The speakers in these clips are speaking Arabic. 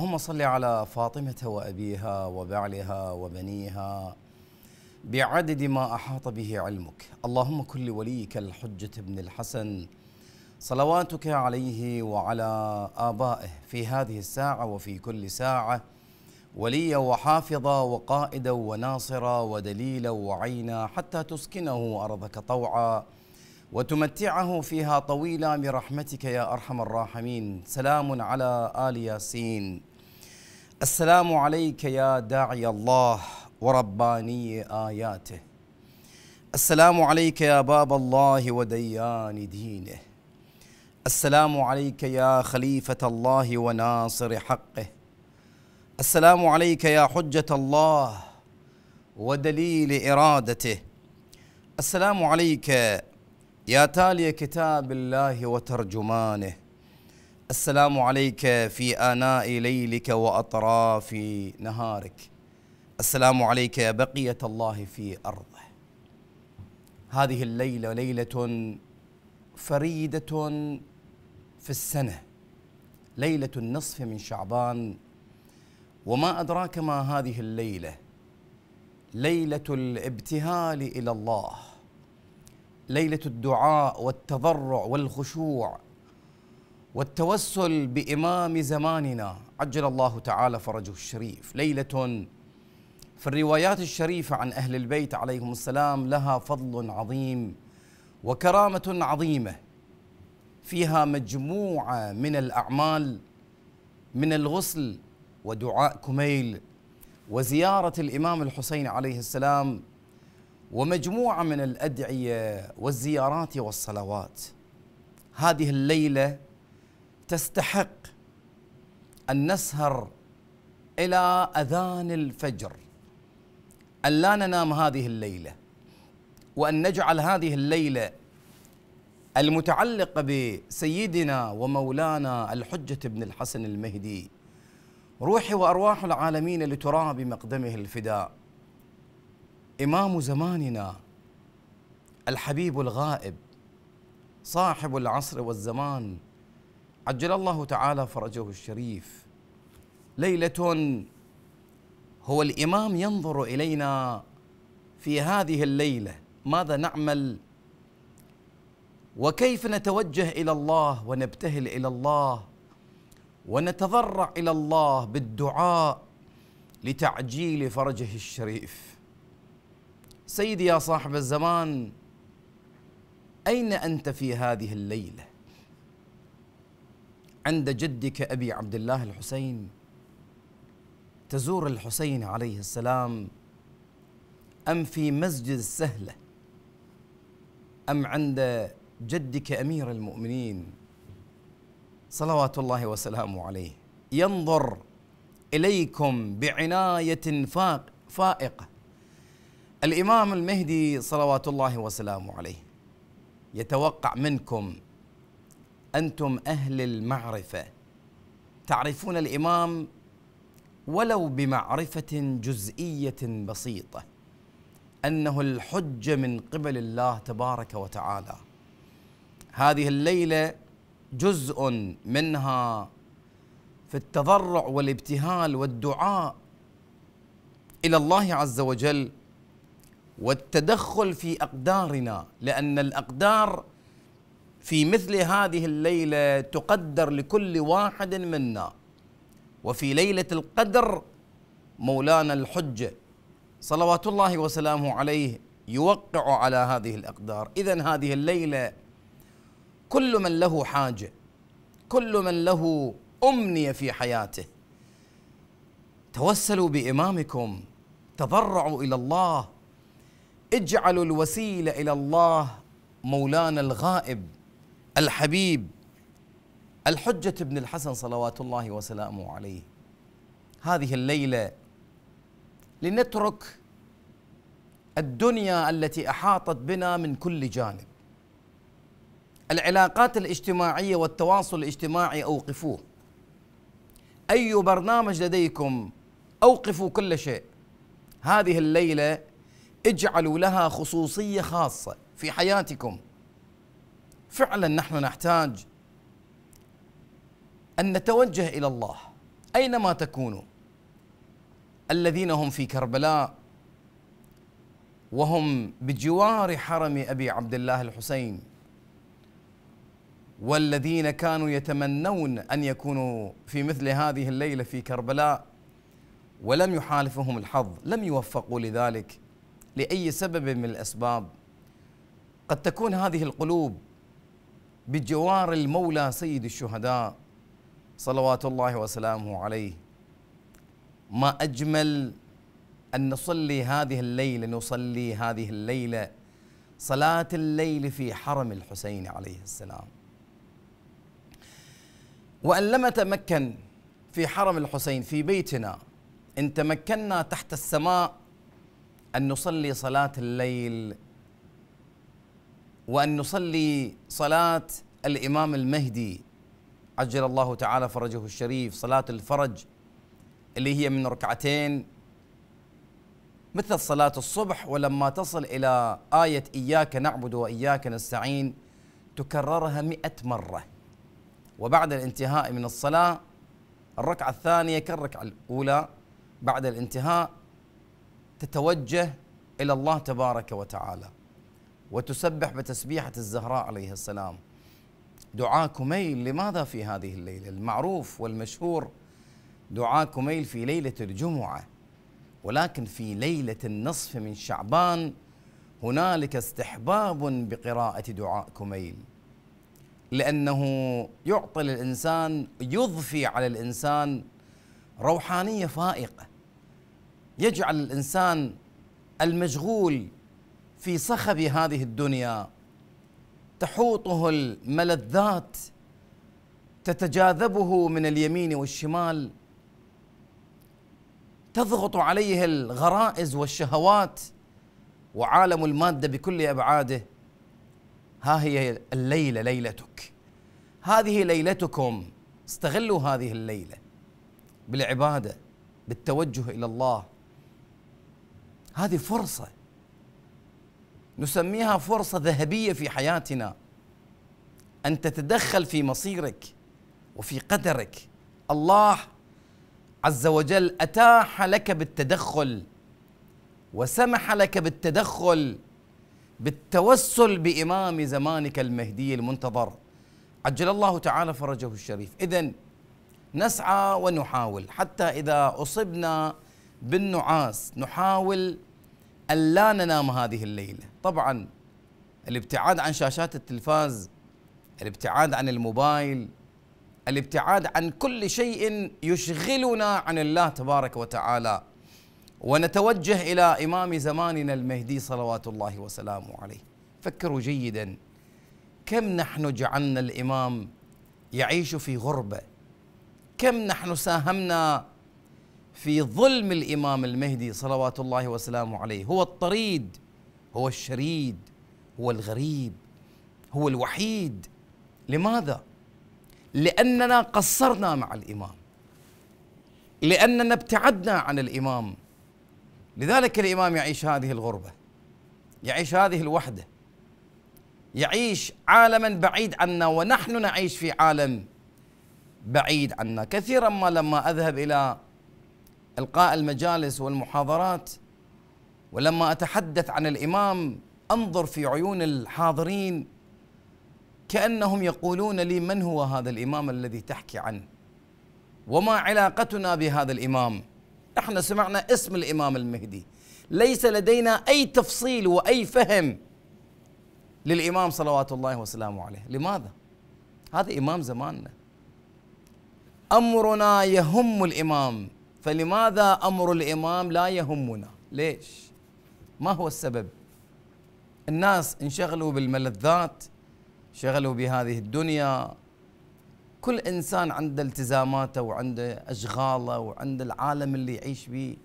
اللهم صل على فاطمة وأبيها وبعلها وبنيها بعدد ما أحاط به علمك اللهم كن لوليك الحجة بن الحسن صلواتك عليه وعلى آبائه في هذه الساعة وفي كل ساعة وليا وحافظا وقائدا وناصرا ودليلا وعينا حتى تسكنه أرضك طوعا وتمتعه فيها طويلا برحمتك يا ارحم الراحمين سلام على ال ياسين السلام عليك يا داعي الله ورباني آياته السلام عليك يا باب الله وديان دينه السلام عليك يا خليفة الله وناصر حقه السلام عليك يا حجة الله ودليل إرادته السلام عليك يا تالي كتاب الله وترجمانه السلام عليك في آناء ليلك وأطراف نهارك السلام عليك يا بقية الله في أرضه هذه الليلة ليلة فريدة في السنة ليلة النصف من شعبان وما أدراك ما هذه الليلة ليلة الابتهال إلى الله ليلة الدعاء والتضرع والخشوع والتوسل بامام زماننا عجل الله تعالى فرجه الشريف ليله في الروايات الشريفه عن اهل البيت عليهم السلام لها فضل عظيم وكرامه عظيمه فيها مجموعه من الاعمال من الغسل ودعاء كميل وزياره الامام الحسين عليه السلام ومجموعه من الادعيه والزيارات والصلوات هذه الليله تستحق أن نسهر إلى أذان الفجر أن لا ننام هذه الليلة وأن نجعل هذه الليلة المتعلقة بسيدنا ومولانا الحجة بن الحسن المهدي روحي وأرواح العالمين لتراب مقدمه الفداء إمام زماننا الحبيب الغائب صاحب العصر والزمان عجل الله تعالى فرجه الشريف ليله هو الامام ينظر الينا في هذه الليله ماذا نعمل وكيف نتوجه الى الله ونبتهل الى الله ونتضرع الى الله بالدعاء لتعجيل فرجه الشريف سيدي يا صاحب الزمان اين انت في هذه الليله عند جدك أبي عبد الله الحسين تزور الحسين عليه السلام أم في مسجد السهلة أم عند جدك أمير المؤمنين صلوات الله وسلامه عليه ينظر إليكم بعناية فائقة الإمام المهدي صلوات الله وسلامه عليه يتوقع منكم انتم اهل المعرفه تعرفون الامام ولو بمعرفه جزئيه بسيطه انه الحجه من قبل الله تبارك وتعالى هذه الليله جزء منها في التضرع والابتهال والدعاء الى الله عز وجل والتدخل في اقدارنا لان الاقدار في مثل هذه الليله تقدر لكل واحد منا وفي ليله القدر مولانا الحجه صلوات الله وسلامه عليه يوقع على هذه الاقدار اذا هذه الليله كل من له حاجه كل من له امنيه في حياته توسلوا بامامكم تضرعوا الى الله اجعلوا الوسيله الى الله مولانا الغائب الحبيب الحجة ابن الحسن صلوات الله وسلامه عليه هذه الليلة لنترك الدنيا التي أحاطت بنا من كل جانب العلاقات الاجتماعية والتواصل الاجتماعي أوقفوه أي برنامج لديكم أوقفوا كل شيء هذه الليلة اجعلوا لها خصوصية خاصة في حياتكم فعلا نحن نحتاج ان نتوجه الى الله اينما تكونوا الذين هم في كربلاء وهم بجوار حرم ابي عبد الله الحسين والذين كانوا يتمنون ان يكونوا في مثل هذه الليله في كربلاء ولم يحالفهم الحظ لم يوفقوا لذلك لاي سبب من الاسباب قد تكون هذه القلوب بجوار المولى سيد الشهداء صلوات الله وسلامه عليه ما أجمل أن نصلي هذه الليلة نصلي هذه الليلة صلاة الليل في حرم الحسين عليه السلام وأن لم تمكن في حرم الحسين في بيتنا إن تمكنا تحت السماء أن نصلي صلاة الليل وأن نصلي صلاة الإمام المهدي عجل الله تعالى فرجه الشريف صلاة الفرج اللي هي من ركعتين مثل صلاة الصبح ولما تصل إلى آية إياك نعبد وإياك نستعين تكررها مئة مرة وبعد الانتهاء من الصلاة الركعة الثانية كالركعة الأولى بعد الانتهاء تتوجه إلى الله تبارك وتعالى وتسبح بتسبيحة الزهراء عليه السلام دعاء كميل لماذا في هذه الليلة المعروف والمشهور دعاء كميل في ليلة الجمعة ولكن في ليلة النصف من شعبان هنالك استحباب بقراءة دعاء كميل لأنه يعطي للإنسان يضفي على الإنسان روحانية فائقة يجعل الإنسان المشغول في صخب هذه الدنيا تحوطه الملذات تتجاذبه من اليمين والشمال تضغط عليه الغرائز والشهوات وعالم الماده بكل ابعاده ها هي الليله ليلتك هذه ليلتكم استغلوا هذه الليله بالعباده بالتوجه الى الله هذه فرصه نسميها فرصه ذهبيه في حياتنا ان تتدخل في مصيرك وفي قدرك الله عز وجل اتاح لك بالتدخل وسمح لك بالتدخل بالتوسل بامام زمانك المهدي المنتظر عجل الله تعالى فرجه الشريف اذا نسعى ونحاول حتى اذا اصبنا بالنعاس نحاول أن لا ننام هذه الليلة طبعا الابتعاد عن شاشات التلفاز الابتعاد عن الموبايل الابتعاد عن كل شيء يشغلنا عن الله تبارك وتعالى ونتوجه الى امام زماننا المهدي صلوات الله وسلامه عليه فكروا جيدا كم نحن جعلنا الامام يعيش في غربه كم نحن ساهمنا في ظلم الامام المهدي صلوات الله وسلامه عليه هو الطريد هو الشريد هو الغريب هو الوحيد لماذا لاننا قصرنا مع الامام لاننا ابتعدنا عن الامام لذلك الامام يعيش هذه الغربه يعيش هذه الوحده يعيش عالما بعيد عنا ونحن نعيش في عالم بعيد عنا كثيرا ما لما اذهب الى إلقاء المجالس والمحاضرات ولما أتحدث عن الإمام أنظر في عيون الحاضرين كأنهم يقولون لي من هو هذا الإمام الذي تحكي عنه وما علاقتنا بهذا الإمام نحن سمعنا اسم الإمام المهدي ليس لدينا أي تفصيل وأي فهم للإمام صلوات الله وسلامه عليه لماذا؟ هذا إمام زماننا أمرنا يهم الإمام فلماذا امر الامام لا يهمنا؟ ليش؟ ما هو السبب؟ الناس انشغلوا بالملذات شغلوا بهذه الدنيا كل انسان عنده التزاماته وعنده اشغاله وعنده العالم اللي يعيش به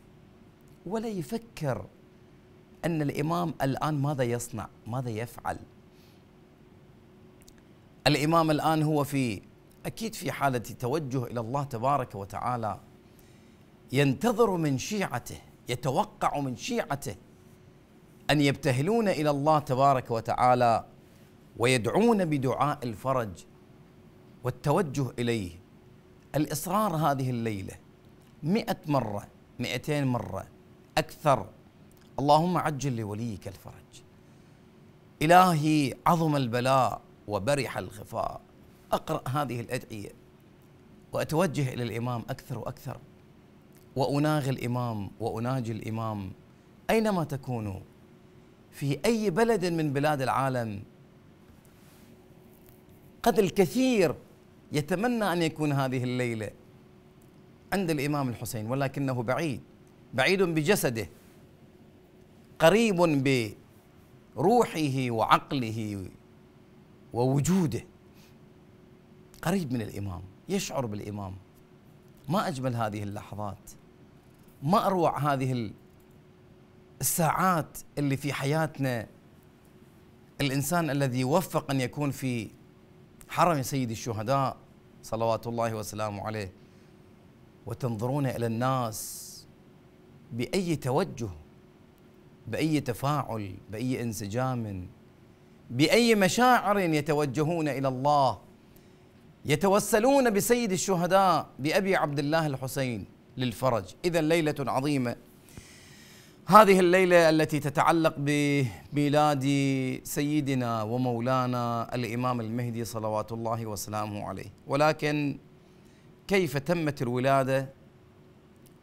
ولا يفكر ان الامام الان ماذا يصنع؟ ماذا يفعل؟ الامام الان هو في اكيد في حاله توجه الى الله تبارك وتعالى ينتظر من شيعته يتوقع من شيعته ان يبتهلون الى الله تبارك وتعالى ويدعون بدعاء الفرج والتوجه اليه الاصرار هذه الليله مئة مره مئتين مره اكثر اللهم عجل لوليك الفرج الهي عظم البلاء وبرح الخفاء اقرا هذه الادعيه واتوجه الى الامام اكثر واكثر واناغي الامام واناجي الامام اينما تكونوا في اي بلد من بلاد العالم قد الكثير يتمنى ان يكون هذه الليله عند الامام الحسين ولكنه بعيد بعيد بجسده قريب بروحه وعقله ووجوده قريب من الامام يشعر بالامام ما اجمل هذه اللحظات ما اروع هذه الساعات اللي في حياتنا الانسان الذي وفق ان يكون في حرم سيد الشهداء صلوات الله وسلامه عليه وتنظرون الى الناس باي توجه باي تفاعل باي انسجام باي مشاعر يتوجهون الى الله يتوسلون بسيد الشهداء بابي عبد الله الحسين للفرج إذا ليلة عظيمة هذه الليلة التي تتعلق بميلاد سيدنا ومولانا الإمام المهدي صلوات الله وسلامه عليه ولكن كيف تمت الولادة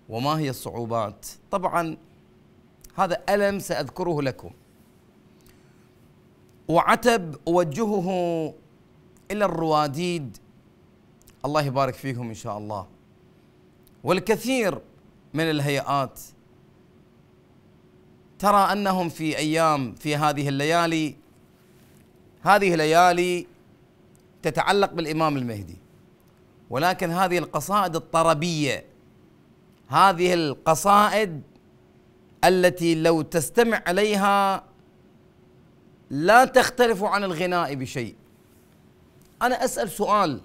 وما هي الصعوبات طبعا هذا ألم سأذكره لكم وعتب أوجهه إلى الرواديد الله يبارك فيهم إن شاء الله والكثير من الهيئات ترى انهم في ايام في هذه الليالي هذه ليالي تتعلق بالامام المهدي ولكن هذه القصائد الطربيه هذه القصائد التي لو تستمع عليها لا تختلف عن الغناء بشيء انا اسال سؤال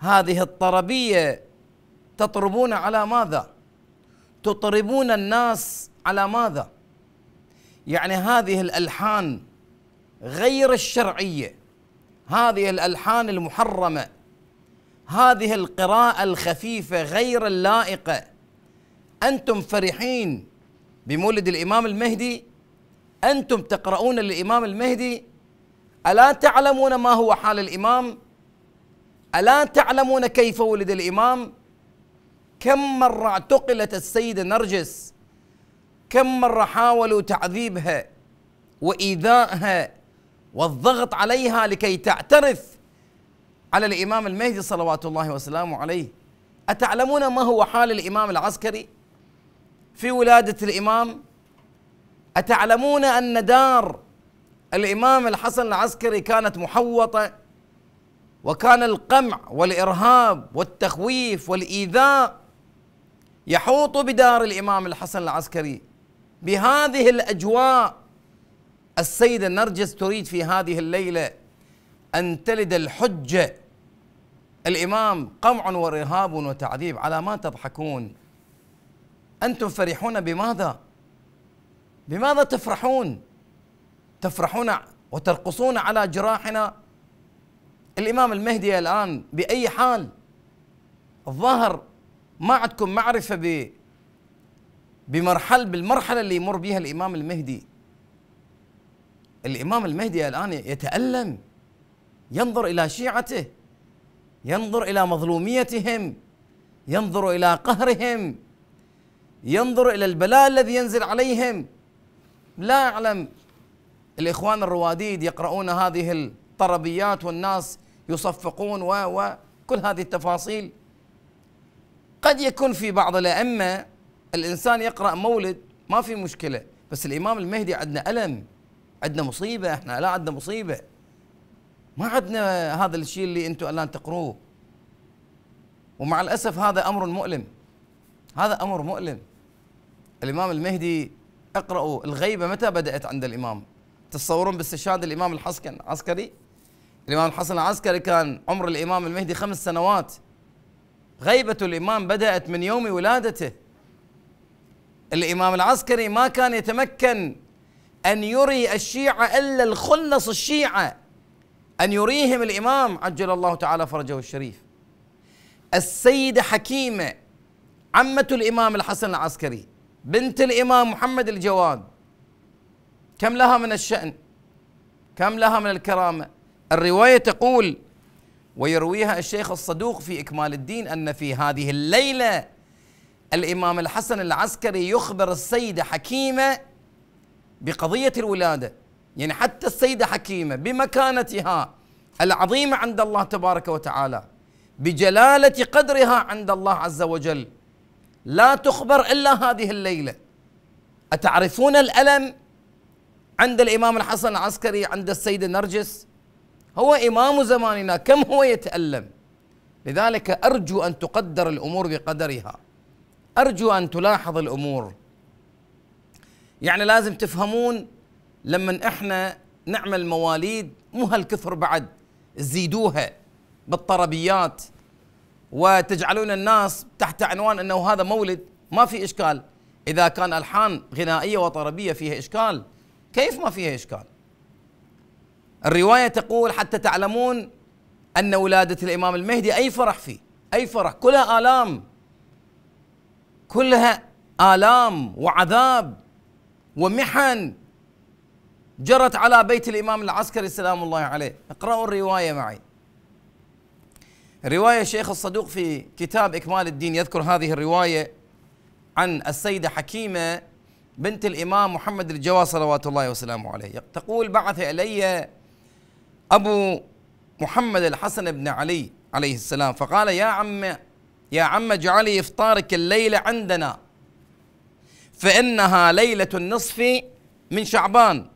هذه الطربيه تطربون على ماذا تطربون الناس على ماذا يعني هذه الالحان غير الشرعيه هذه الالحان المحرمه هذه القراءه الخفيفه غير اللائقه انتم فرحين بمولد الامام المهدي انتم تقرؤون للامام المهدي الا تعلمون ما هو حال الامام الا تعلمون كيف ولد الامام كم مرة اعتقلت السيدة نرجس كم مرة حاولوا تعذيبها وإيذائها والضغط عليها لكي تعترف على الإمام المهدي صلوات الله وسلامه عليه أتعلمون ما هو حال الإمام العسكري في ولادة الإمام أتعلمون أن دار الإمام الحسن العسكري كانت محوطة وكان القمع والإرهاب والتخويف والإيذاء يحوط بدار الإمام الحسن العسكري بهذه الأجواء السيدة نرجس تريد في هذه الليلة أن تلد الحجة الإمام قمع ورهاب وتعذيب على ما تضحكون أنتم فرحون بماذا؟ بماذا تفرحون؟ تفرحون وترقصون على جراحنا الإمام المهدي الآن بأي حال الظاهر ما عندكم معرفه ب بمرحله بالمرحله اللي يمر بها الامام المهدي الامام المهدي الان يتالم ينظر الى شيعته ينظر الى مظلوميتهم ينظر الى قهرهم ينظر الى البلاء الذي ينزل عليهم لا اعلم الاخوان الرواديد يقرؤون هذه الطربيات والناس يصفقون و وكل هذه التفاصيل قد يكون في بعض الأئمة الإنسان يقرأ مولد ما في مشكلة بس الإمام المهدي عندنا ألم عندنا مصيبة احنا لا عندنا مصيبة ما عندنا هذا الشيء اللي أنتم الآن تقروه ومع الأسف هذا أمر مؤلم هذا أمر مؤلم الإمام المهدي اقرأوا الغيبة متى بدأت عند الإمام تتصورون باستشهاد الإمام الحسن العسكري الإمام الحسن العسكري كان عمر الإمام المهدي خمس سنوات غيبة الإمام بدأت من يوم ولادته الإمام العسكري ما كان يتمكن أن يري الشيعة إلا الخلص الشيعة أن يريهم الإمام عجل الله تعالى فرجه الشريف السيدة حكيمة عمة الإمام الحسن العسكري بنت الإمام محمد الجواد كم لها من الشأن كم لها من الكرامة الرواية تقول ويرويها الشيخ الصدوق في إكمال الدين أن في هذه الليلة الإمام الحسن العسكري يخبر السيدة حكيمة بقضية الولادة يعني حتى السيدة حكيمة بمكانتها العظيمة عند الله تبارك وتعالى بجلالة قدرها عند الله عز وجل لا تخبر إلا هذه الليلة أتعرفون الألم عند الإمام الحسن العسكري عند السيدة نرجس هو إمام زماننا كم هو يتألم لذلك أرجو أن تقدر الأمور بقدرها أرجو أن تلاحظ الأمور يعني لازم تفهمون لما إحنا نعمل مواليد مو هالكثر بعد زيدوها بالطربيات وتجعلون الناس تحت عنوان أنه هذا مولد ما في إشكال إذا كان ألحان غنائية وطربية فيها إشكال كيف ما فيها إشكال الرواية تقول حتى تعلمون أن ولادة الإمام المهدي أي فرح فيه أي فرح كلها آلام كلها آلام وعذاب ومحن جرت على بيت الإمام العسكري سلام الله عليه اقرأوا الرواية معي رواية الشيخ الصدوق في كتاب إكمال الدين يذكر هذه الرواية عن السيدة حكيمة بنت الإمام محمد الجواد صلوات الله وسلامه عليه تقول بعث إلي أبو محمد الحسن بن علي عليه السلام فقال يا عم يا عم اجعلي إفطارك الليلة عندنا فإنها ليلة النصف من شعبان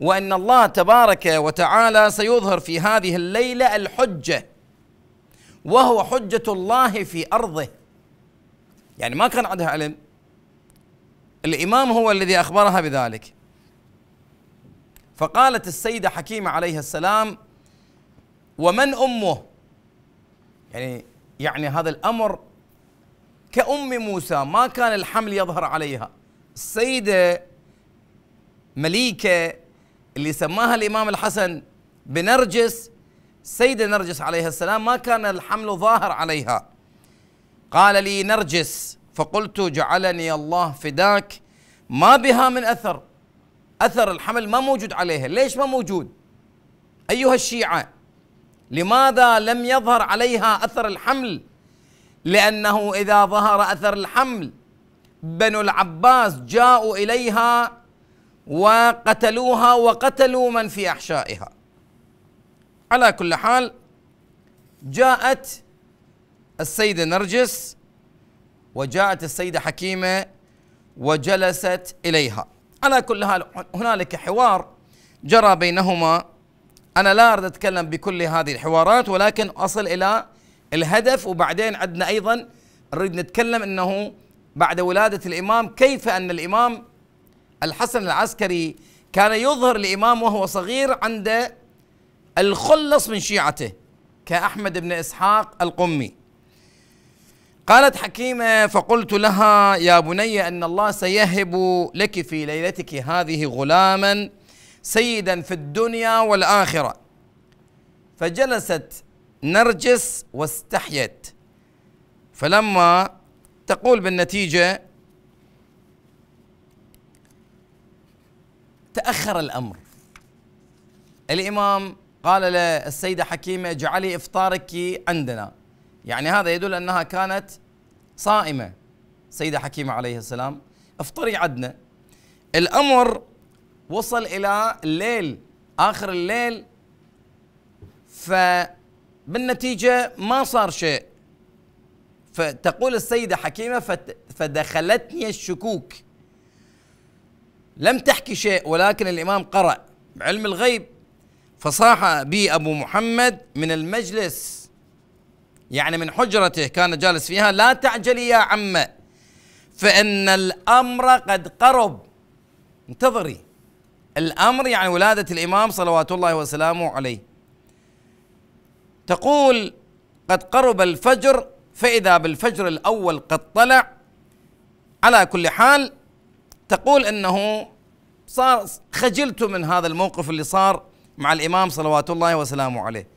وأن الله تبارك وتعالى سيظهر في هذه الليلة الحجة وهو حجة الله في أرضه يعني ما كان عندها علم الإمام هو الذي أخبرها بذلك فقالت السيدة حكيمة عليها السلام ومن أمه يعني يعني هذا الأمر كأم موسى ما كان الحمل يظهر عليها السيدة مليكة اللي سماها الإمام الحسن بنرجس السيدة نرجس عليها السلام ما كان الحمل ظاهر عليها قال لي نرجس فقلت جعلني الله فداك ما بها من أثر أثر الحمل ما موجود عليها ليش ما موجود أيها الشيعة لماذا لم يظهر عليها أثر الحمل لأنه إذا ظهر أثر الحمل بنو العباس جاءوا إليها وقتلوها وقتلوا من في أحشائها على كل حال جاءت السيدة نرجس وجاءت السيدة حكيمة وجلست إليها على كل حال هنالك حوار جرى بينهما أنا لا أريد أتكلم بكل هذه الحوارات ولكن أصل إلى الهدف وبعدين عندنا أيضا نريد نتكلم أنه بعد ولادة الإمام كيف أن الإمام الحسن العسكري كان يظهر الإمام وهو صغير عند الخلص من شيعته كأحمد بن إسحاق القمي قالت حكيمة فقلت لها يا بني أن الله سيهب لك في ليلتك هذه غلاما سيدا في الدنيا والآخرة فجلست نرجس واستحيت فلما تقول بالنتيجة تأخر الأمر الإمام قال للسيدة حكيمة اجعلي إفطارك عندنا يعني هذا يدل انها كانت صائمه سيده حكيمه عليه السلام افطري عدنا الامر وصل الى الليل اخر الليل فبالنتيجه ما صار شيء فتقول السيده حكيمه فدخلتني الشكوك لم تحكي شيء ولكن الامام قرأ بعلم الغيب فصاح بي ابو محمد من المجلس يعني من حجرته كان جالس فيها لا تعجلي يا عمه فإن الأمر قد قرب انتظري الأمر يعني ولادة الإمام صلوات الله وسلامه عليه تقول قد قرب الفجر فإذا بالفجر الأول قد طلع على كل حال تقول أنه صار خجلت من هذا الموقف اللي صار مع الإمام صلوات الله وسلامه عليه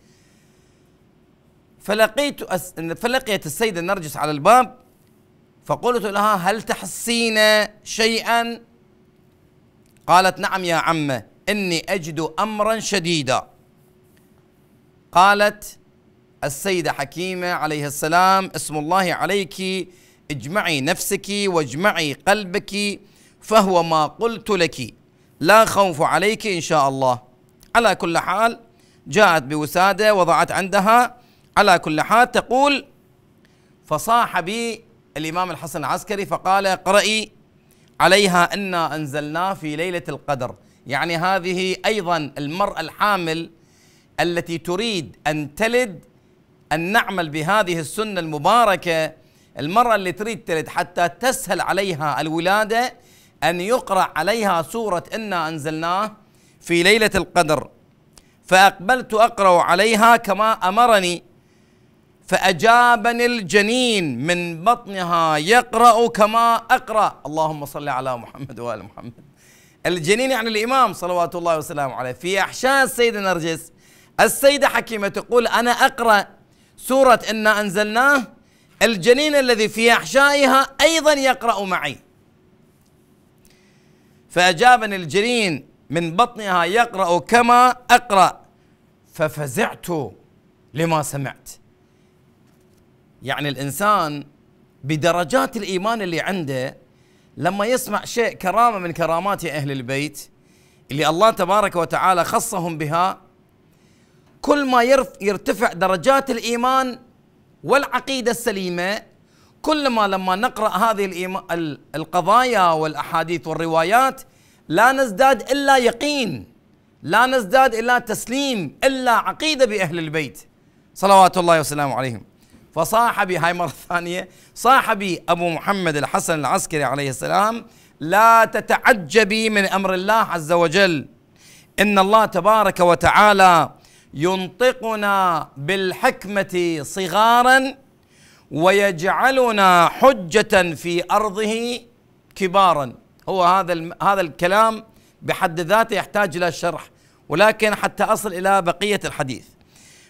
فلقيت فلقيت السيدة نرجس على الباب فقلت لها هل تحسين شيئا قالت نعم يا عمه اني اجد امرا شديدا قالت السيده حكيمه عليه السلام اسم الله عليك اجمعي نفسك واجمعي قلبك فهو ما قلت لك لا خوف عليك ان شاء الله على كل حال جاءت بوساده وضعت عندها على كل حال تقول فصاح بي الإمام الحسن العسكري فقال اقرئي عليها أنا أنزلنا في ليلة القدر يعني هذه أيضا المرأة الحامل التي تريد أن تلد أن نعمل بهذه السنة المباركة المرأة اللي تريد تلد حتى تسهل عليها الولادة أن يقرأ عليها سورة إنا أنزلناه في ليلة القدر فأقبلت أقرأ عليها كما أمرني فأجابني الجنين من بطنها يقرأ كما أقرأ اللهم صل على محمد وآل محمد الجنين يعني الإمام صلوات الله وسلامه عليه في أحشاء السيدة نرجس السيدة حكيمة تقول أنا أقرأ سورة إنا أنزلناه الجنين الذي في أحشائها أيضا يقرأ معي فأجابني الجنين من بطنها يقرأ كما أقرأ ففزعت لما سمعت يعني الانسان بدرجات الايمان اللي عنده لما يسمع شيء كرامه من كرامات اهل البيت اللي الله تبارك وتعالى خصهم بها كل ما يرتفع درجات الايمان والعقيده السليمه كل ما لما نقرا هذه القضايا والاحاديث والروايات لا نزداد الا يقين لا نزداد الا تسليم الا عقيده باهل البيت صلوات الله وسلامه عليهم فصاحبي هاي مرة ثانية صاحبي أبو محمد الحسن العسكري عليه السلام لا تتعجبي من أمر الله عز وجل إن الله تبارك وتعالى ينطقنا بالحكمة صغارا ويجعلنا حجة في أرضه كبارا هو هذا هذا الكلام بحد ذاته يحتاج إلى شرح ولكن حتى أصل إلى بقية الحديث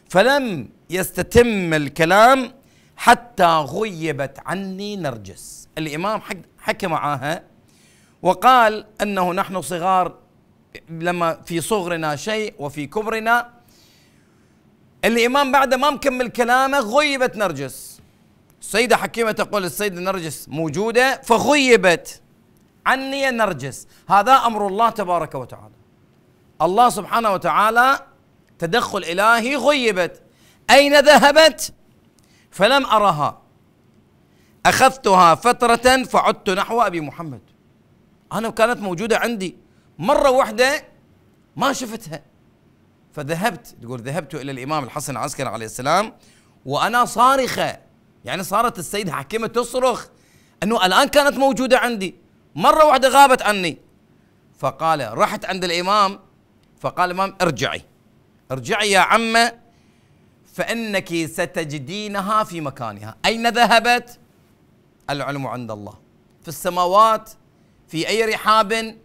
فلم يستتم الكلام حتى غيبت عني نرجس الإمام حكى معاها وقال أنه نحن صغار لما في صغرنا شيء وفي كبرنا الإمام بعد ما مكمل كلامه غيبت نرجس السيدة حكيمة تقول السيدة نرجس موجودة فغيبت عني نرجس هذا أمر الله تبارك وتعالى الله سبحانه وتعالى تدخل إلهي غيبت أين ذهبت؟ فلم أرها أخذتها فترة فعدت نحو أبي محمد أنا كانت موجودة عندي مرة واحدة ما شفتها فذهبت تقول ذهبت إلى الإمام الحسن العسكري عليه السلام وأنا صارخة يعني صارت السيدة حكيمة تصرخ أنه الآن كانت موجودة عندي مرة واحدة غابت عني فقال رحت عند الإمام فقال الإمام ارجعي ارجعي يا عمه فإنك ستجدينها في مكانها أين ذهبت العلم عند الله في السماوات في أي رحاب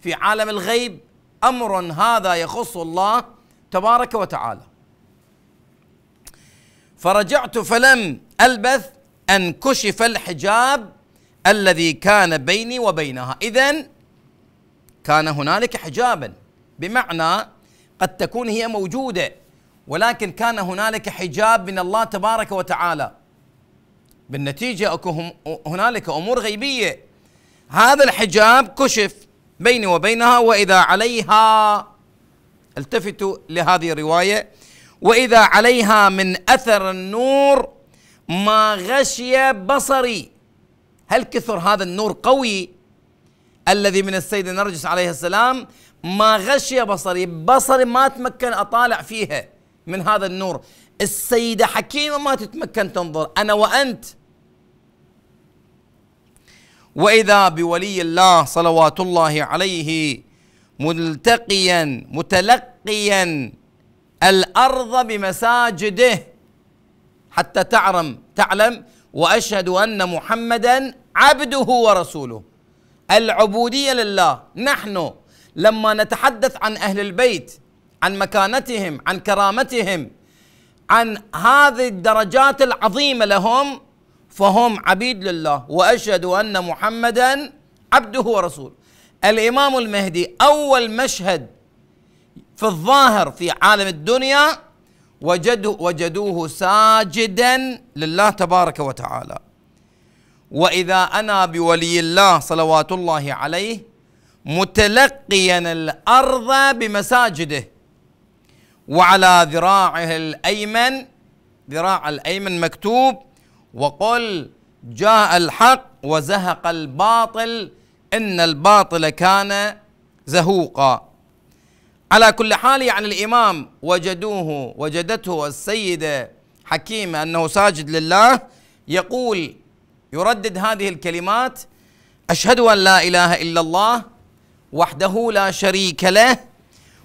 في عالم الغيب أمر هذا يخص الله تبارك وتعالى فرجعت فلم ألبث أن كشف الحجاب الذي كان بيني وبينها إذا كان هنالك حجابا بمعنى قد تكون هي موجوده ولكن كان هنالك حجاب من الله تبارك وتعالى بالنتيجة أكو هنالك أمور غيبية هذا الحجاب كشف بيني وبينها وإذا عليها التفتوا لهذه الرواية وإذا عليها من أثر النور ما غشي بصري هل كثر هذا النور قوي الذي من السيدة نرجس عليه السلام ما غشي بصري بصري ما تمكن أطالع فيها من هذا النور السيدة حكيمة ما تتمكن تنظر أنا وأنت وإذا بولي الله صلوات الله عليه ملتقيا متلقيا الأرض بمساجده حتى تعلم تعلم وأشهد أن محمدا عبده ورسوله العبودية لله نحن لما نتحدث عن أهل البيت عن مكانتهم عن كرامتهم عن هذه الدرجات العظيمه لهم فهم عبيد لله واشهد ان محمدا عبده ورسوله الامام المهدي اول مشهد في الظاهر في عالم الدنيا وجدوا وجدوه ساجدا لله تبارك وتعالى واذا انا بولي الله صلوات الله عليه متلقيا الارض بمساجده وعلى ذراعه الايمن ذراع الايمن مكتوب وقل جاء الحق وزهق الباطل ان الباطل كان زهوقا على كل حال يعني الامام وجدوه وجدته السيده حكيمه انه ساجد لله يقول يردد هذه الكلمات اشهد ان لا اله الا الله وحده لا شريك له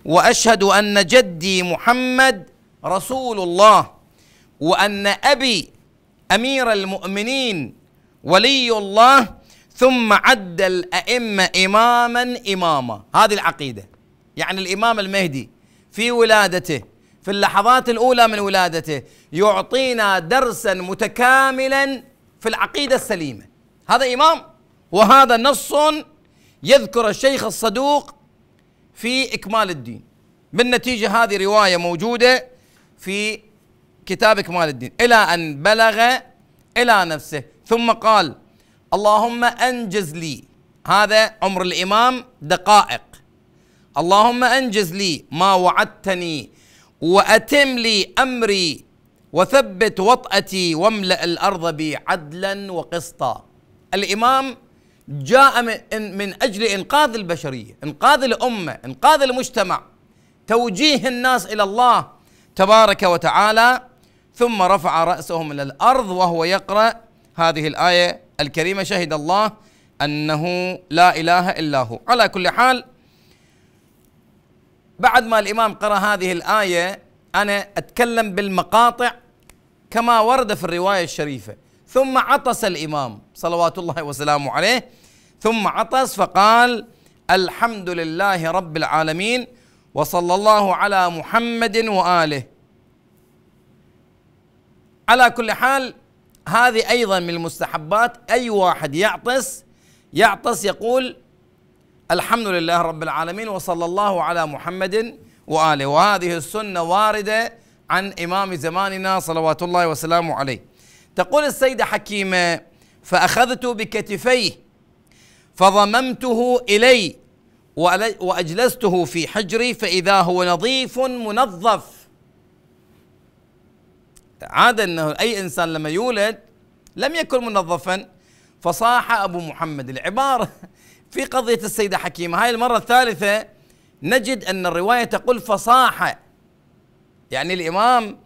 واشهد ان جدي محمد رسول الله وان ابي امير المؤمنين ولي الله ثم عد الائمه اماما اماما هذه العقيده يعني الامام المهدي في ولادته في اللحظات الاولى من ولادته يعطينا درسا متكاملا في العقيده السليمه هذا امام وهذا نص يذكر الشيخ الصدوق في إكمال الدين بالنتيجة هذه رواية موجودة في كتاب إكمال الدين إلى أن بلغ إلى نفسه ثم قال اللهم أنجز لي هذا عمر الإمام دقائق اللهم أنجز لي ما وعدتني وأتم لي أمري وثبت وطأتي واملأ الأرض بي عدلا وقسطا الإمام جاء من, من أجل إنقاذ البشرية إنقاذ الأمة إنقاذ المجتمع توجيه الناس إلى الله تبارك وتعالى ثم رفع رأسه من الأرض وهو يقرأ هذه الآية الكريمة شهد الله أنه لا إله إلا هو على كل حال بعد ما الإمام قرأ هذه الآية أنا أتكلم بالمقاطع كما ورد في الرواية الشريفة ثم عطس الامام صلوات الله وسلامه عليه ثم عطس فقال الحمد لله رب العالمين وصلى الله على محمد واله على كل حال هذه ايضا من المستحبات اي واحد يعطس يعطس يقول الحمد لله رب العالمين وصلى الله على محمد واله وهذه السنه وارده عن امام زماننا صلوات الله وسلامه عليه تقول السيدة حكيمة فأخذت بكتفيه فضممته إلي وأجلسته في حجري فإذا هو نظيف منظف عادة أنه أي إنسان لما يولد لم يكن منظفا فصاح أبو محمد العبارة في قضية السيدة حكيمة هاي المرة الثالثة نجد أن الرواية تقول فصاح يعني الإمام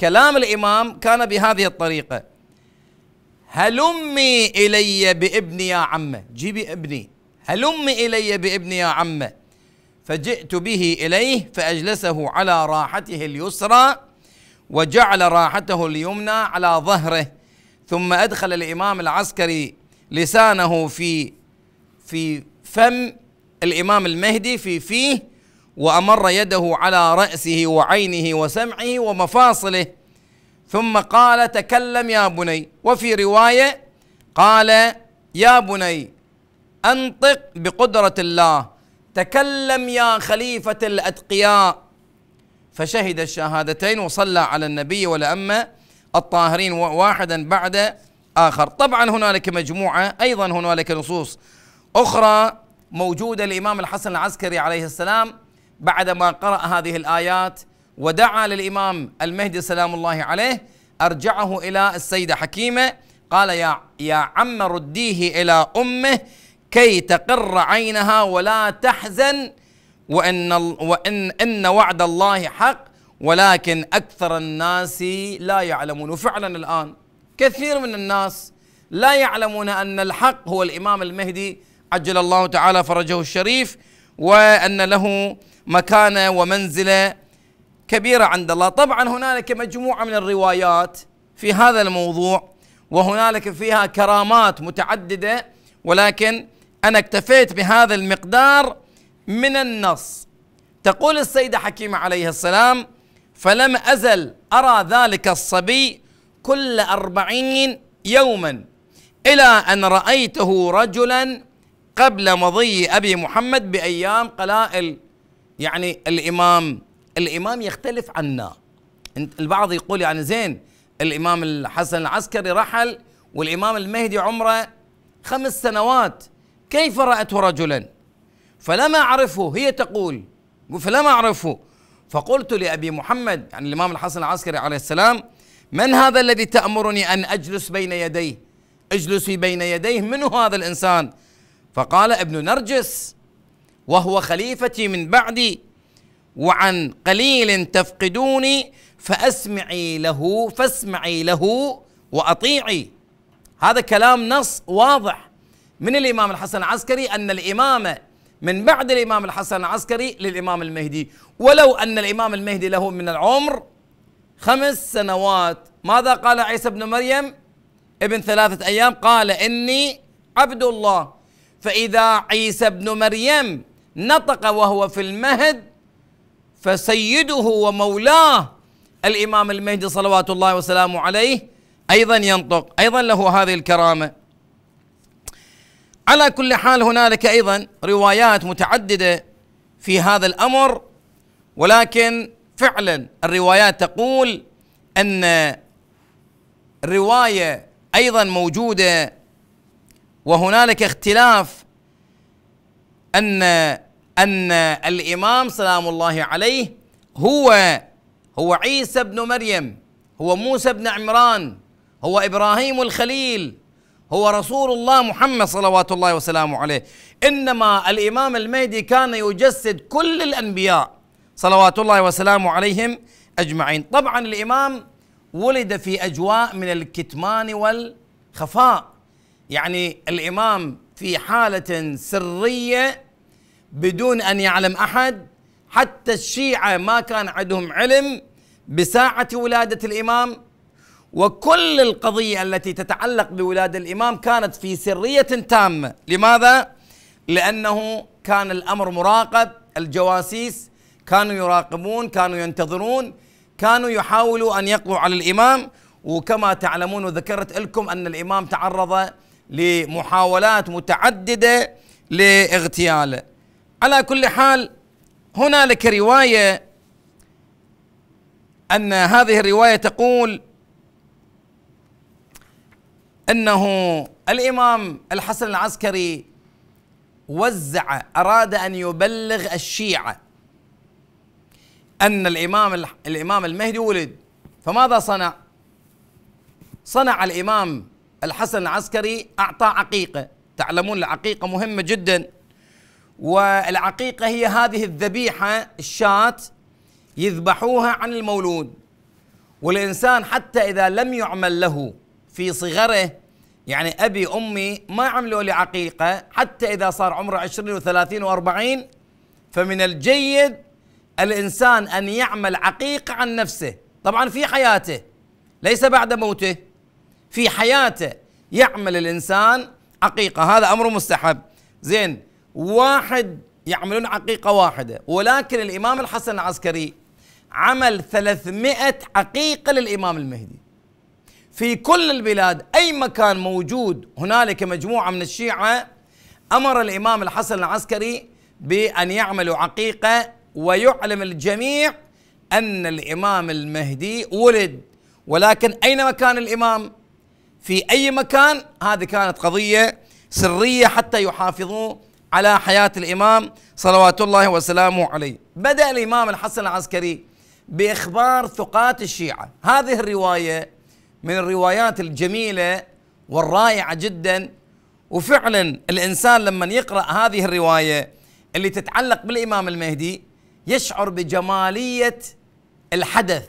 كلام الامام كان بهذه الطريقه هلمي الي بابني يا عمه جيبي ابني هلمي الي بابني يا عمه فجئت به اليه فاجلسه على راحته اليسرى وجعل راحته اليمنى على ظهره ثم ادخل الامام العسكري لسانه في في فم الامام المهدي في فيه وأمر يده على رأسه وعينه وسمعه ومفاصله ثم قال تكلم يا بني وفي رواية قال يا بني أنطق بقدرة الله تكلم يا خليفة الأتقياء فشهد الشهادتين وصلى على النبي والأمة الطاهرين واحدا بعد آخر طبعا هنالك مجموعة أيضا هنالك نصوص أخرى موجودة الإمام الحسن العسكري عليه السلام بعدما قرأ هذه الآيات ودعا للإمام المهدي سلام الله عليه أرجعه إلى السيدة حكيمة قال يا يا عم رديه إلى أمه كي تقر عينها ولا تحزن وإن وإن إن وعد الله حق ولكن أكثر الناس لا يعلمون وفعلا الآن كثير من الناس لا يعلمون أن الحق هو الإمام المهدي عجل الله تعالى فرجه الشريف وأن له مكانه ومنزله كبيره عند الله طبعا هنالك مجموعه من الروايات في هذا الموضوع وهنالك فيها كرامات متعدده ولكن انا اكتفيت بهذا المقدار من النص تقول السيده حكيمه عليه السلام فلم ازل ارى ذلك الصبي كل أربعين يوما إلى أن رأيته رجلا قبل مضي أبي محمد بأيام قلائل يعني الامام الامام يختلف عنا البعض يقول يعني زين الامام الحسن العسكري رحل والامام المهدي عمره خمس سنوات كيف راته رجلا فلما اعرفه هي تقول فلما اعرفه فقلت لابي محمد يعني الامام الحسن العسكري عليه السلام من هذا الذي تامرني ان اجلس بين يديه اجلسي بين يديه من هذا الانسان فقال ابن نرجس وهو خليفتي من بعدي وعن قليل تفقدوني فاسمعي له فاسمعي له واطيعي هذا كلام نص واضح من الامام الحسن العسكري ان الامامه من بعد الامام الحسن العسكري للامام المهدي ولو ان الامام المهدي له من العمر خمس سنوات ماذا قال عيسى بن مريم ابن ثلاثه ايام قال اني عبد الله فاذا عيسى بن مريم نطق وهو في المهد فسيده ومولاه الإمام المهدي صلوات الله وسلامه عليه أيضا ينطق أيضا له هذه الكرامة على كل حال هنالك أيضا روايات متعددة في هذا الأمر ولكن فعلا الروايات تقول أن الرواية أيضا موجودة وهنالك اختلاف أن أن الإمام سلام الله عليه هو هو عيسى بن مريم هو موسى بن عمران هو إبراهيم الخليل هو رسول الله محمد صلوات الله وسلامه عليه إنما الإمام المهدي كان يجسد كل الأنبياء صلوات الله وسلامه عليهم أجمعين طبعا الإمام ولد في أجواء من الكتمان والخفاء يعني الإمام في حالة سرية بدون أن يعلم أحد حتى الشيعة ما كان عندهم علم بساعة ولادة الإمام وكل القضية التي تتعلق بولادة الإمام كانت في سرية تامة لماذا؟ لأنه كان الأمر مراقب الجواسيس كانوا يراقبون كانوا ينتظرون كانوا يحاولوا أن يقضوا على الإمام وكما تعلمون وذكرت لكم أن الإمام تعرض لمحاولات متعددة لاغتياله على كل حال هنالك روايه ان هذه الروايه تقول انه الامام الحسن العسكري وزع اراد ان يبلغ الشيعه ان الامام الامام المهدي ولد فماذا صنع؟ صنع الامام الحسن العسكري اعطى عقيقه تعلمون العقيقه مهمه جدا والعقيقة هي هذه الذبيحة الشاة يذبحوها عن المولود والإنسان حتى إذا لم يعمل له في صغره يعني أبي أمي ما عملوا لي عقيقة حتى إذا صار عمره عشرين وثلاثين وأربعين فمن الجيد الإنسان أن يعمل عقيقة عن نفسه طبعا في حياته ليس بعد موته في حياته يعمل الإنسان عقيقة هذا أمر مستحب زين واحد يعملون عقيقة واحدة ولكن الإمام الحسن العسكري عمل 300 عقيقة للإمام المهدي في كل البلاد أي مكان موجود هنالك مجموعة من الشيعة أمر الإمام الحسن العسكري بأن يعملوا عقيقة ويعلم الجميع أن الإمام المهدي ولد ولكن أين مكان الإمام في أي مكان هذه كانت قضية سرية حتى يحافظوا على حياة الإمام صلوات الله وسلامه عليه بدأ الإمام الحسن العسكري بإخبار ثقات الشيعة هذه الرواية من الروايات الجميلة والرائعة جدا وفعلا الإنسان لما يقرأ هذه الرواية اللي تتعلق بالإمام المهدي يشعر بجمالية الحدث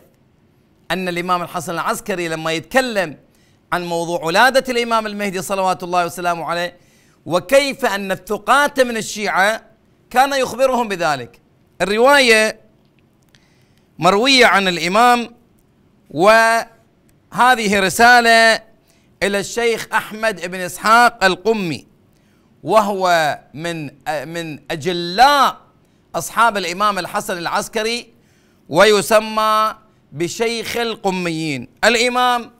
أن الإمام الحسن العسكري لما يتكلم عن موضوع ولادة الإمام المهدي صلوات الله وسلامه عليه وكيف أن الثقات من الشيعة كان يخبرهم بذلك الرواية مروية عن الإمام وهذه رسالة إلى الشيخ أحمد بن إسحاق القمي وهو من من أجلاء أصحاب الإمام الحسن العسكري ويسمى بشيخ القميين الإمام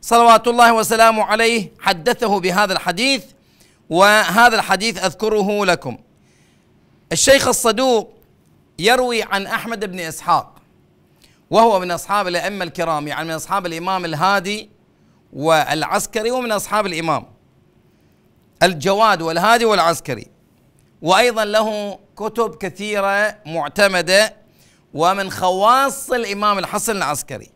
صلوات الله وسلامه عليه حدثه بهذا الحديث وهذا الحديث اذكره لكم الشيخ الصدوق يروي عن احمد بن اسحاق وهو من اصحاب الائمه الكرام يعني من اصحاب الامام الهادي والعسكري ومن اصحاب الامام الجواد والهادي والعسكري وايضا له كتب كثيره معتمده ومن خواص الامام الحسن العسكري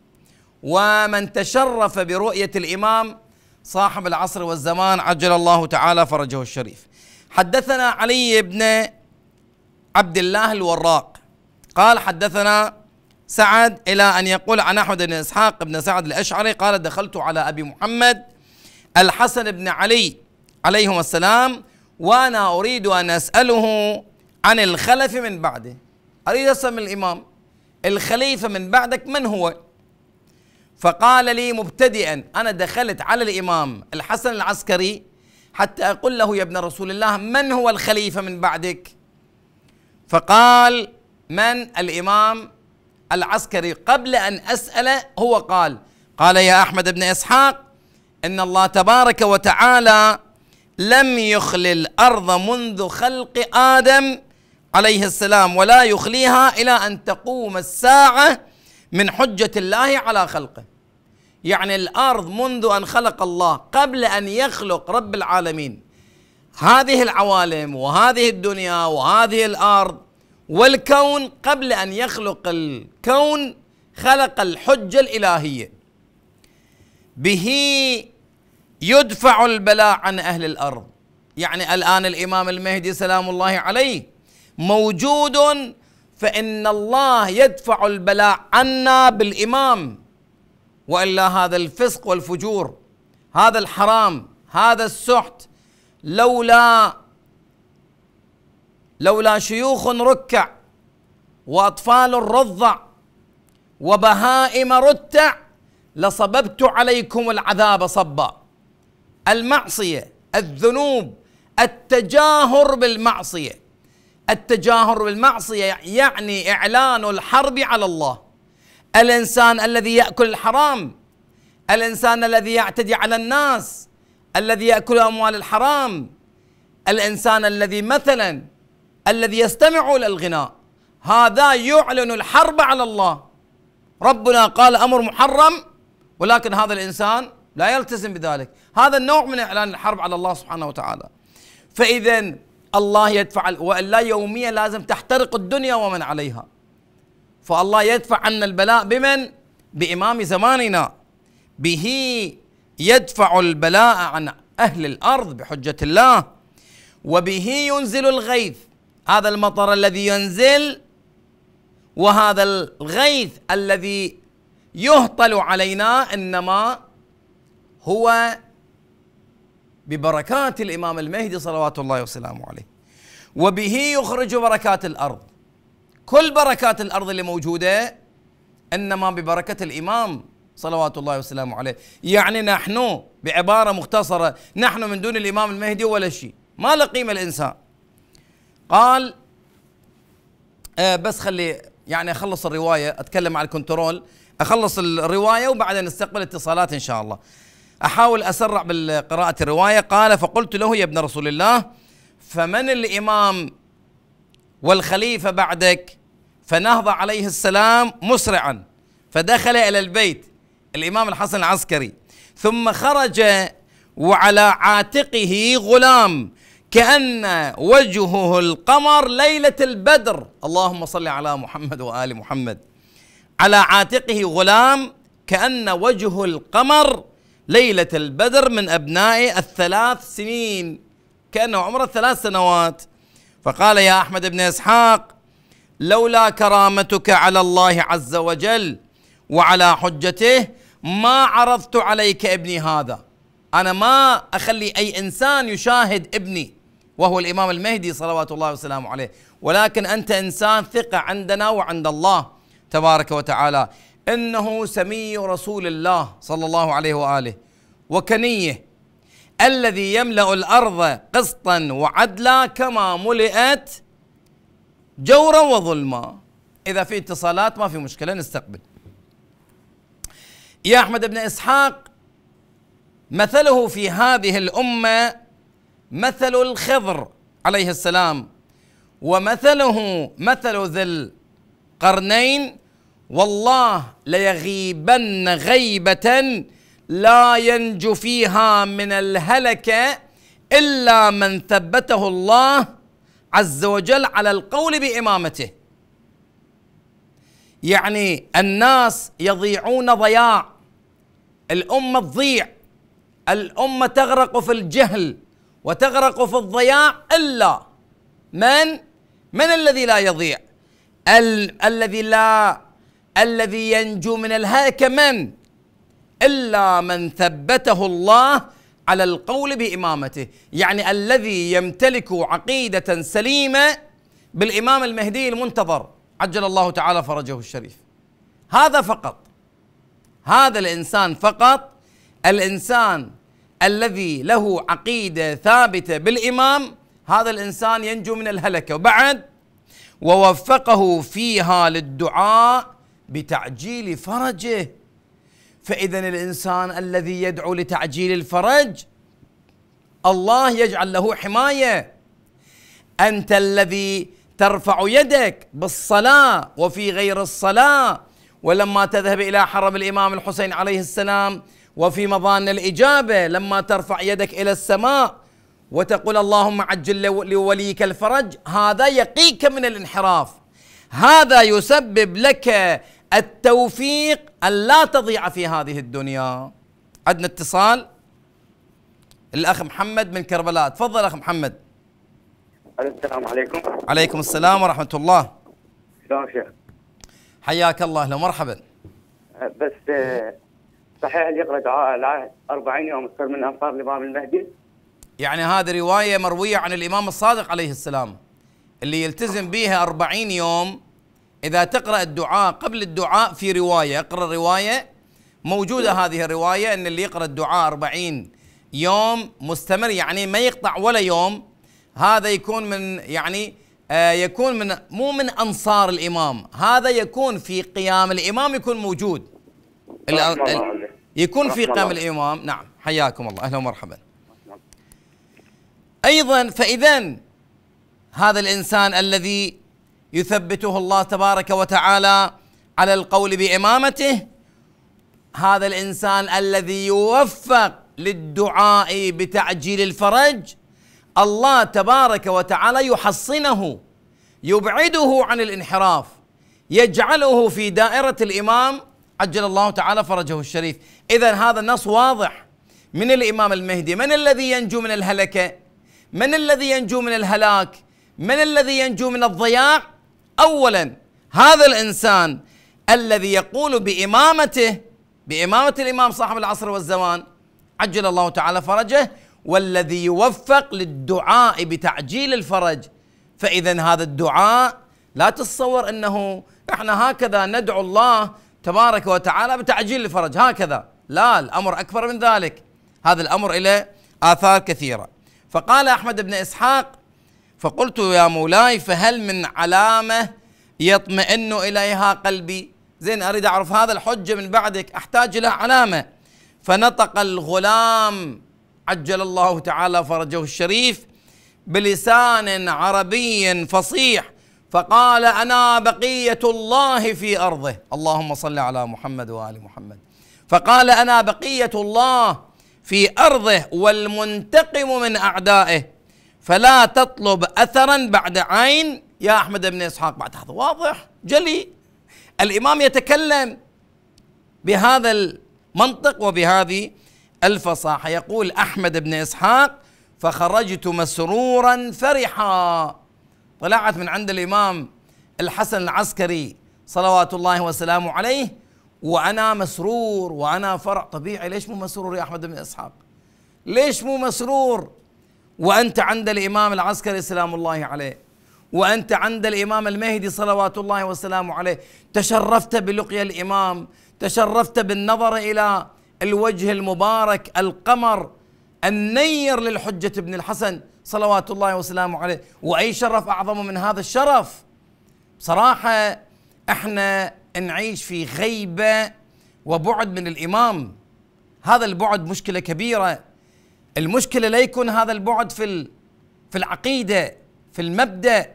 ومن تشرف برؤيه الامام صاحب العصر والزمان عجل الله تعالى فرجه الشريف حدثنا علي بن عبد الله الوراق قال حدثنا سعد الى ان يقول عن احمد بن اسحاق بن سعد الاشعري قال دخلت على ابي محمد الحسن بن علي عليهما السلام وانا اريد ان اساله عن الخلف من بعده اريد اسال من الامام الخليفه من بعدك من هو؟ فقال لي مبتدئا أنا دخلت على الإمام الحسن العسكري حتى أقول له يا ابن رسول الله من هو الخليفة من بعدك فقال من الإمام العسكري قبل أن أسأله هو قال قال يا أحمد بن إسحاق إن الله تبارك وتعالى لم يخل الأرض منذ خلق آدم عليه السلام ولا يخليها إلى أن تقوم الساعة من حجة الله على خلقه يعني الأرض منذ أن خلق الله قبل أن يخلق رب العالمين هذه العوالم وهذه الدنيا وهذه الأرض والكون قبل أن يخلق الكون خلق الحجة الإلهية به يدفع البلاء عن أهل الأرض يعني الآن الإمام المهدي سلام الله عليه موجود فإن الله يدفع البلاء عنا بالإمام وإلا هذا الفسق والفجور هذا الحرام هذا السحت لولا لولا شيوخ ركع وأطفال رضع وبهائم رتع لصببت عليكم العذاب صبا المعصية الذنوب التجاهر بالمعصيه التجاهر بالمعصيه يعني اعلان الحرب على الله الانسان الذي ياكل الحرام الانسان الذي يعتدي على الناس الذي ياكل اموال الحرام الانسان الذي مثلا الذي يستمع الى الغناء هذا يعلن الحرب على الله ربنا قال امر محرم ولكن هذا الانسان لا يلتزم بذلك هذا النوع من اعلان الحرب على الله سبحانه وتعالى فاذا الله يدفع والا يوميا لازم تحترق الدنيا ومن عليها فالله يدفع عنا البلاء بمن بامام زماننا به يدفع البلاء عن اهل الارض بحجه الله وبه ينزل الغيث هذا المطر الذي ينزل وهذا الغيث الذي يهطل علينا انما هو ببركات الإمام المهدي صلوات الله وسلامه عليه وبه يخرج بركات الأرض كل بركات الأرض اللي موجودة إنما ببركة الإمام صلوات الله وسلامه عليه يعني نحن بعبارة مختصرة نحن من دون الإمام المهدي ولا شيء ما له قيمة الإنسان قال آه بس خلي يعني أخلص الرواية أتكلم على الكنترول أخلص الرواية وبعدين نستقبل اتصالات إن شاء الله أحاول أسرع بالقراءة الرواية قال فقلت له يا ابن رسول الله فمن الإمام والخليفة بعدك فنهض عليه السلام مسرعا فدخل إلى البيت الإمام الحسن العسكري ثم خرج وعلى عاتقه غلام كأن وجهه القمر ليلة البدر اللهم صل على محمد وآل محمد على عاتقه غلام كأن وجه القمر ليلة البدر من أبناء الثلاث سنين كأنه عمره ثلاث سنوات فقال يا أحمد بن إسحاق لولا كرامتك على الله عز وجل وعلى حجته ما عرضت عليك ابني هذا أنا ما أخلي أي إنسان يشاهد ابني وهو الإمام المهدي صلوات الله وسلامه عليه ولكن أنت إنسان ثقة عندنا وعند الله تبارك وتعالى انه سمي رسول الله صلى الله عليه واله وكنيه الذي يملا الارض قسطا وعدلا كما ملئت جورا وظلما اذا في اتصالات ما في مشكله نستقبل يا احمد بن اسحاق مثله في هذه الامه مثل الخضر عليه السلام ومثله مثل ذي القرنين والله ليغيبن غيبة لا ينجو فيها من الهلكة إلا من ثبته الله عز وجل على القول بإمامته يعني الناس يضيعون ضياع الأمة تضيع الأمة تغرق في الجهل وتغرق في الضياع إلا من من الذي لا يضيع ال- الذي لا الذي ينجو من الهلاك من الا من ثبته الله على القول بامامته يعني الذي يمتلك عقيده سليمه بالامام المهدي المنتظر عجل الله تعالى فرجه الشريف هذا فقط هذا الانسان فقط الانسان الذي له عقيده ثابته بالامام هذا الانسان ينجو من الهلكه وبعد ووفقه فيها للدعاء بتعجيل فرجه فاذا الانسان الذي يدعو لتعجيل الفرج الله يجعل له حمايه انت الذي ترفع يدك بالصلاه وفي غير الصلاه ولما تذهب الى حرم الامام الحسين عليه السلام وفي مضان الاجابه لما ترفع يدك الى السماء وتقول اللهم عجل لوليك الفرج هذا يقيك من الانحراف هذا يسبب لك التوفيق أن لا تضيع في هذه الدنيا عندنا اتصال الأخ محمد من كربلاء تفضل أخ محمد السلام عليكم عليكم السلام ورحمة الله شلون شيخ حياك الله أهلا مرحبا بس آه، صحيح اللي يقرأ دعاء العهد 40 يوم اكثر من أنصار الإمام المهدي يعني هذه رواية مروية عن الإمام الصادق عليه السلام اللي يلتزم بها 40 يوم إذا تقرأ الدعاء قبل الدعاء في رواية اقرأ الرواية موجودة نعم. هذه الرواية أن اللي يقرأ الدعاء أربعين يوم مستمر يعني ما يقطع ولا يوم هذا يكون من يعني آه يكون من مو من أنصار الإمام هذا يكون في قيام الإمام يكون موجود يكون في قيام الإمام نعم حياكم الله أهلا ومرحبا أيضا فإذا هذا الإنسان الذي يثبته الله تبارك وتعالى على القول بإمامته هذا الإنسان الذي يوفق للدعاء بتعجيل الفرج الله تبارك وتعالى يحصنه يبعده عن الانحراف يجعله في دائرة الإمام عجل الله تعالى فرجه الشريف إذا هذا النص واضح من الإمام المهدي من الذي ينجو من الهلكة من الذي ينجو من الهلاك من الذي ينجو من الضياع اولا هذا الانسان الذي يقول بامامته بامامه الامام صاحب العصر والزمان عجل الله تعالى فرجه والذي يوفق للدعاء بتعجيل الفرج فاذا هذا الدعاء لا تتصور انه احنا هكذا ندعو الله تبارك وتعالى بتعجيل الفرج هكذا لا الامر اكبر من ذلك هذا الامر الى اثار كثيره فقال احمد بن اسحاق فقلت يا مولاي فهل من علامة يطمئن إليها قلبي زين أريد أعرف هذا الحجة من بعدك أحتاج إلى علامة فنطق الغلام عجل الله تعالى فرجه الشريف بلسان عربي فصيح فقال انا بقيه الله في ارضه اللهم صل على محمد وال محمد فقال انا بقيه الله في ارضه والمنتقم من اعدائه فلا تطلب اثرا بعد عين يا احمد بن اسحاق بعد هذا واضح جلي الامام يتكلم بهذا المنطق وبهذه الفصاحه يقول احمد بن اسحاق فخرجت مسرورا فرحا طلعت من عند الامام الحسن العسكري صلوات الله وسلامه عليه وانا مسرور وانا فرح طبيعي ليش مو مسرور يا احمد بن اسحاق ليش مو مسرور وأنت عند الإمام العسكري سلام الله عليه وأنت عند الإمام المهدي صلوات الله وسلامه عليه تشرفت بلقيا الإمام تشرفت بالنظر إلى الوجه المبارك القمر النير للحجة ابن الحسن صلوات الله وسلامه عليه وأي شرف أعظم من هذا الشرف بصراحة احنا نعيش في غيبة وبعد من الإمام هذا البعد مشكلة كبيرة المشكله لا يكون هذا البعد في في العقيده في المبدا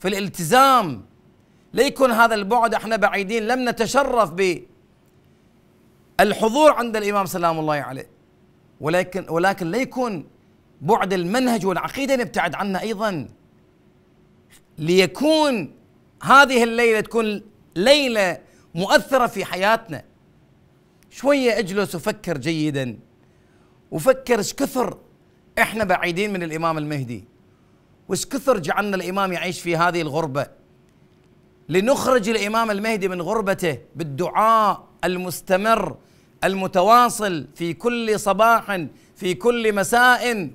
في الالتزام لا يكون هذا البعد احنا بعيدين لم نتشرف بالحضور عند الامام سلام الله عليه ولكن ولكن لا يكون بعد المنهج والعقيده نبتعد عنه ايضا ليكون هذه الليله تكون ليله مؤثره في حياتنا شويه اجلس وفكر جيدا وفكر ايش كثر احنا بعيدين من الامام المهدي وايش كثر جعلنا الامام يعيش في هذه الغربه لنخرج الامام المهدي من غربته بالدعاء المستمر المتواصل في كل صباح في كل مساء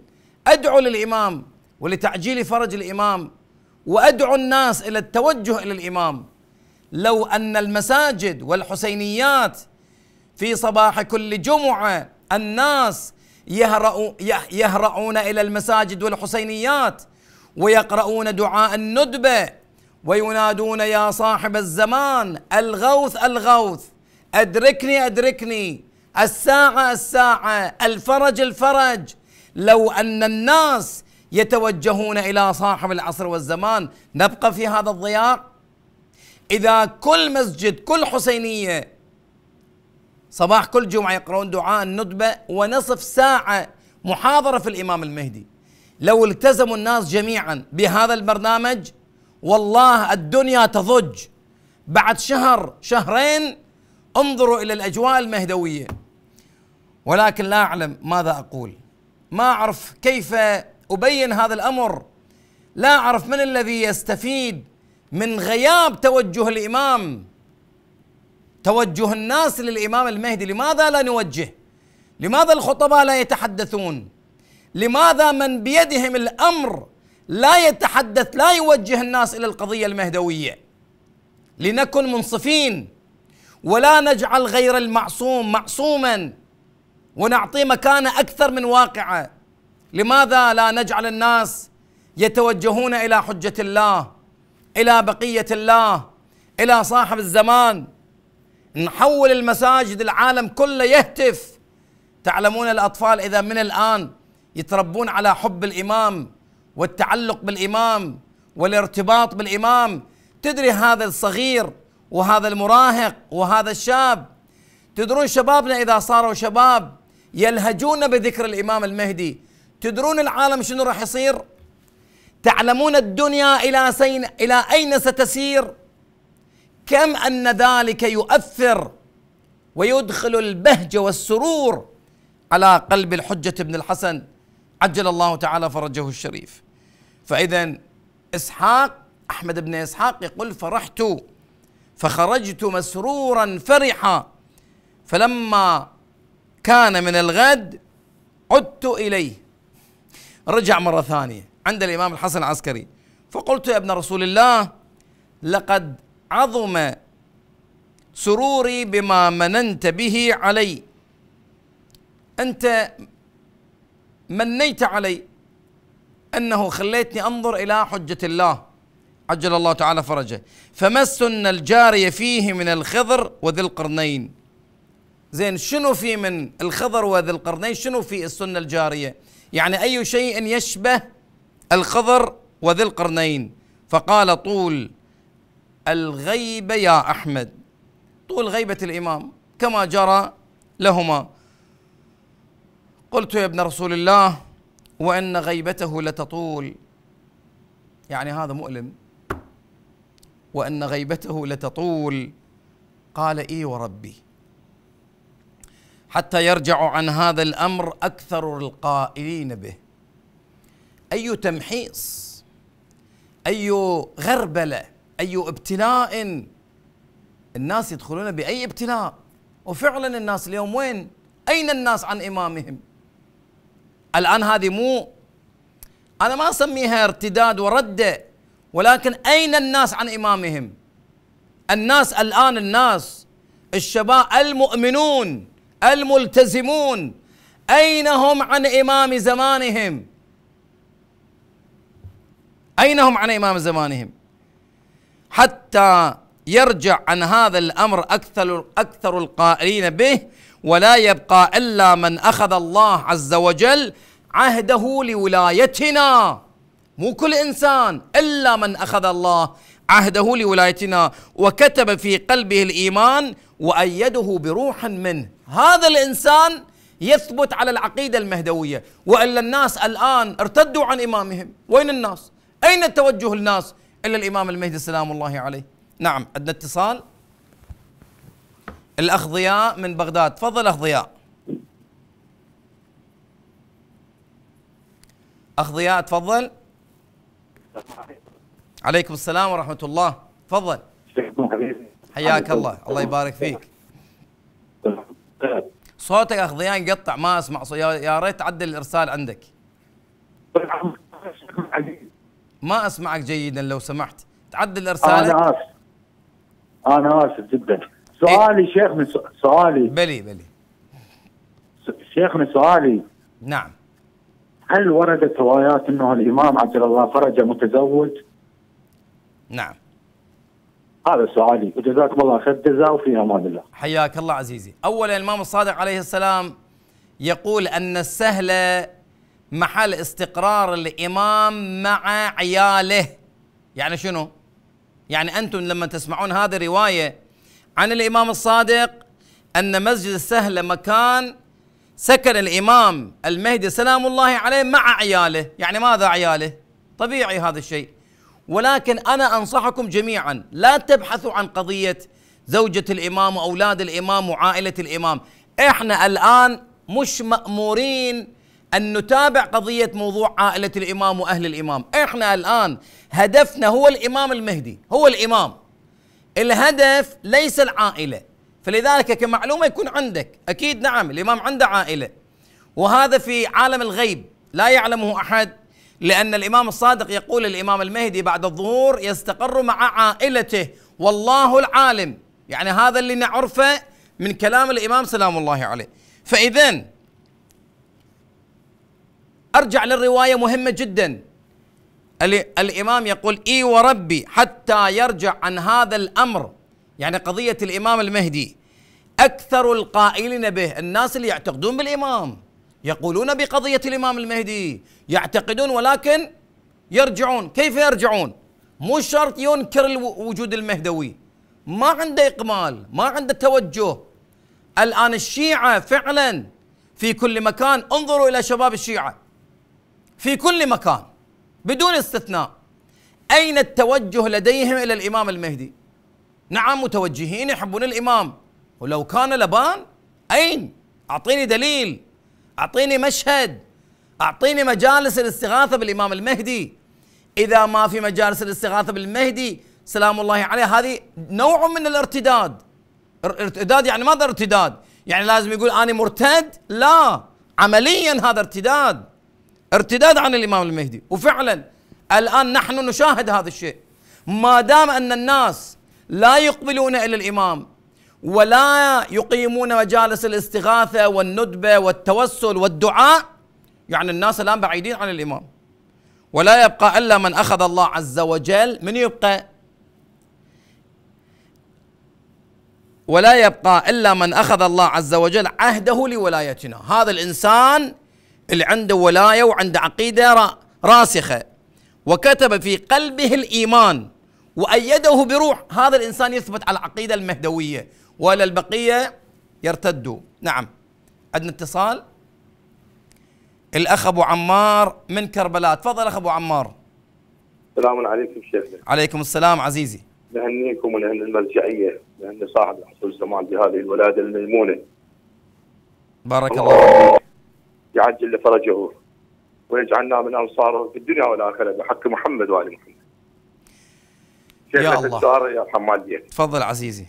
ادعو للامام ولتعجيل فرج الامام وادعو الناس الى التوجه الى الامام لو ان المساجد والحسينيات في صباح كل جمعه الناس يهرعون إلى المساجد والحسينيات ويقرؤون دعاء الندبة وينادون يا صاحب الزمان الغوث الغوث أدركني أدركني الساعة الساعة الفرج الفرج لو أن الناس يتوجهون إلى صاحب العصر والزمان نبقى في هذا الضياع إذا كل مسجد كل حسينية صباح كل جمعة يقرؤون دعاء الندبة ونصف ساعة محاضرة في الإمام المهدي لو التزموا الناس جميعا بهذا البرنامج والله الدنيا تضج بعد شهر شهرين انظروا إلى الأجواء المهدوية ولكن لا أعلم ماذا أقول ما أعرف كيف أبين هذا الأمر لا أعرف من الذي يستفيد من غياب توجه الإمام توجه الناس للامام المهدي لماذا لا نوجه لماذا الخطباء لا يتحدثون لماذا من بيدهم الامر لا يتحدث لا يوجه الناس الى القضيه المهدويه لنكن منصفين ولا نجعل غير المعصوم معصوما ونعطي مكانه اكثر من واقعه لماذا لا نجعل الناس يتوجهون الى حجه الله الى بقيه الله الى صاحب الزمان نحول المساجد العالم كله يهتف تعلمون الأطفال إذا من الآن يتربون على حب الإمام والتعلق بالإمام والارتباط بالإمام تدري هذا الصغير وهذا المراهق وهذا الشاب تدرون شبابنا إذا صاروا شباب يلهجون بذكر الإمام المهدي تدرون العالم شنو راح يصير تعلمون الدنيا إلى, سين إلى أين ستسير كم ان ذلك يؤثر ويدخل البهجه والسرور على قلب الحجه بن الحسن عجل الله تعالى فرجه الشريف فاذا اسحاق احمد بن اسحاق يقول فرحت فخرجت مسرورا فرحا فلما كان من الغد عدت اليه رجع مره ثانيه عند الامام الحسن العسكري فقلت يا ابن رسول الله لقد عظم سروري بما مننت به علي انت منيت علي انه خليتني انظر الى حجه الله عجل الله تعالى فرجه فما السنه الجاريه فيه من الخضر وذي القرنين زين شنو في من الخضر وذي القرنين شنو في السنه الجاريه يعني اي شيء يشبه الخضر وذي القرنين فقال طول الغيب يا أحمد طول غيبة الإمام كما جرى لهما قلت يا ابن رسول الله وأن غيبته لتطول يعني هذا مؤلم وأن غيبته لتطول قال إي وربي حتى يرجع عن هذا الأمر أكثر القائلين به أي تمحيص أي غربلة أي ابتلاء الناس يدخلون بأي ابتلاء وفعلا الناس اليوم وين أين الناس عن إمامهم الآن هذه مو أنا ما أسميها ارتداد وردة ولكن أين الناس عن إمامهم الناس الآن الناس الشباب المؤمنون الملتزمون أين هم عن إمام زمانهم أين هم عن إمام زمانهم حتى يرجع عن هذا الامر اكثر اكثر القائلين به ولا يبقى الا من اخذ الله عز وجل عهده لولايتنا مو كل انسان الا من اخذ الله عهده لولايتنا وكتب في قلبه الايمان وايده بروح منه هذا الانسان يثبت على العقيده المهدويه والا الناس الان ارتدوا عن امامهم وين الناس اين توجه الناس إلا الإمام المهدي سلام الله عليه نعم عندنا اتصال الأخ ضياء من بغداد تفضل أخ ضياء أخ ضياء تفضل عليكم السلام ورحمة الله تفضل حياك الله الله يبارك فيك صوتك اخ ضياء يقطع ما اسمع يا ريت تعدل الارسال عندك ما اسمعك جيدا لو سمحت تعدل ارسالك انا اسف انا اسف جدا سؤالي إيه؟ شيخنا سؤالي بلي بلي شيخنا سؤالي نعم هل وردت روايات انه الامام عجل الله فرجه متزوج؟ نعم هذا سؤالي وجزاكم الله خير جزاء وفي امان الله حياك الله عزيزي اولا الامام الصادق عليه السلام يقول ان السهل محل استقرار الامام مع عياله يعني شنو يعني انتم لما تسمعون هذه الروايه عن الامام الصادق ان مسجد السهله مكان سكن الامام المهدي سلام الله عليه مع عياله يعني ماذا عياله طبيعي هذا الشيء ولكن انا انصحكم جميعا لا تبحثوا عن قضيه زوجه الامام واولاد الامام وعائله الامام احنا الان مش مامورين أن نتابع قضية موضوع عائلة الإمام وأهل الإمام إحنا الآن هدفنا هو الإمام المهدي هو الإمام الهدف ليس العائلة فلذلك كمعلومة يكون عندك أكيد نعم الإمام عنده عائلة وهذا في عالم الغيب لا يعلمه أحد لأن الإمام الصادق يقول الإمام المهدي بعد الظهور يستقر مع عائلته والله العالم يعني هذا اللي نعرفه من كلام الإمام سلام الله عليه فإذا أرجع للرواية مهمة جدا الإمام يقول إي وربي حتى يرجع عن هذا الأمر يعني قضية الإمام المهدي أكثر القائلين به الناس اللي يعتقدون بالإمام يقولون بقضية الإمام المهدي يعتقدون ولكن يرجعون كيف يرجعون مو شرط ينكر الوجود المهدوي ما عنده إقمال ما عنده توجه الآن الشيعة فعلا في كل مكان انظروا إلى شباب الشيعة في كل مكان بدون استثناء أين التوجه لديهم إلى الإمام المهدي نعم متوجهين يحبون الإمام ولو كان لبان أين أعطيني دليل أعطيني مشهد أعطيني مجالس الاستغاثة بالإمام المهدي إذا ما في مجالس الاستغاثة بالمهدي سلام الله عليه هذه نوع من الارتداد ارتداد يعني ماذا ارتداد يعني لازم يقول أنا مرتد لا عمليا هذا ارتداد ارتداد عن الامام المهدي وفعلا الان نحن نشاهد هذا الشيء ما دام ان الناس لا يقبلون الى الامام ولا يقيمون مجالس الاستغاثه والندبه والتوسل والدعاء يعني الناس الان بعيدين عن الامام ولا يبقى الا من اخذ الله عز وجل من يبقى ولا يبقى الا من اخذ الله عز وجل عهده لولايتنا هذا الانسان اللي عنده ولايه وعنده عقيده راسخه وكتب في قلبه الايمان وايده بروح هذا الانسان يثبت على العقيده المهدويه ولا البقيه يرتدوا نعم عندنا اتصال الاخ ابو عمار من كربلاء تفضل اخ ابو عمار السلام عليكم شيخنا عليكم السلام عزيزي نهنيكم ونهني المرجعيه نهني صاحب حصول الزمان بهذه الولاده الميمونه بارك الله, فيك يعجل فرجه ويجعلنا من انصاره في الدنيا والاخره بحق محمد وال محمد. يا الله يا حماديه تفضل عزيزي.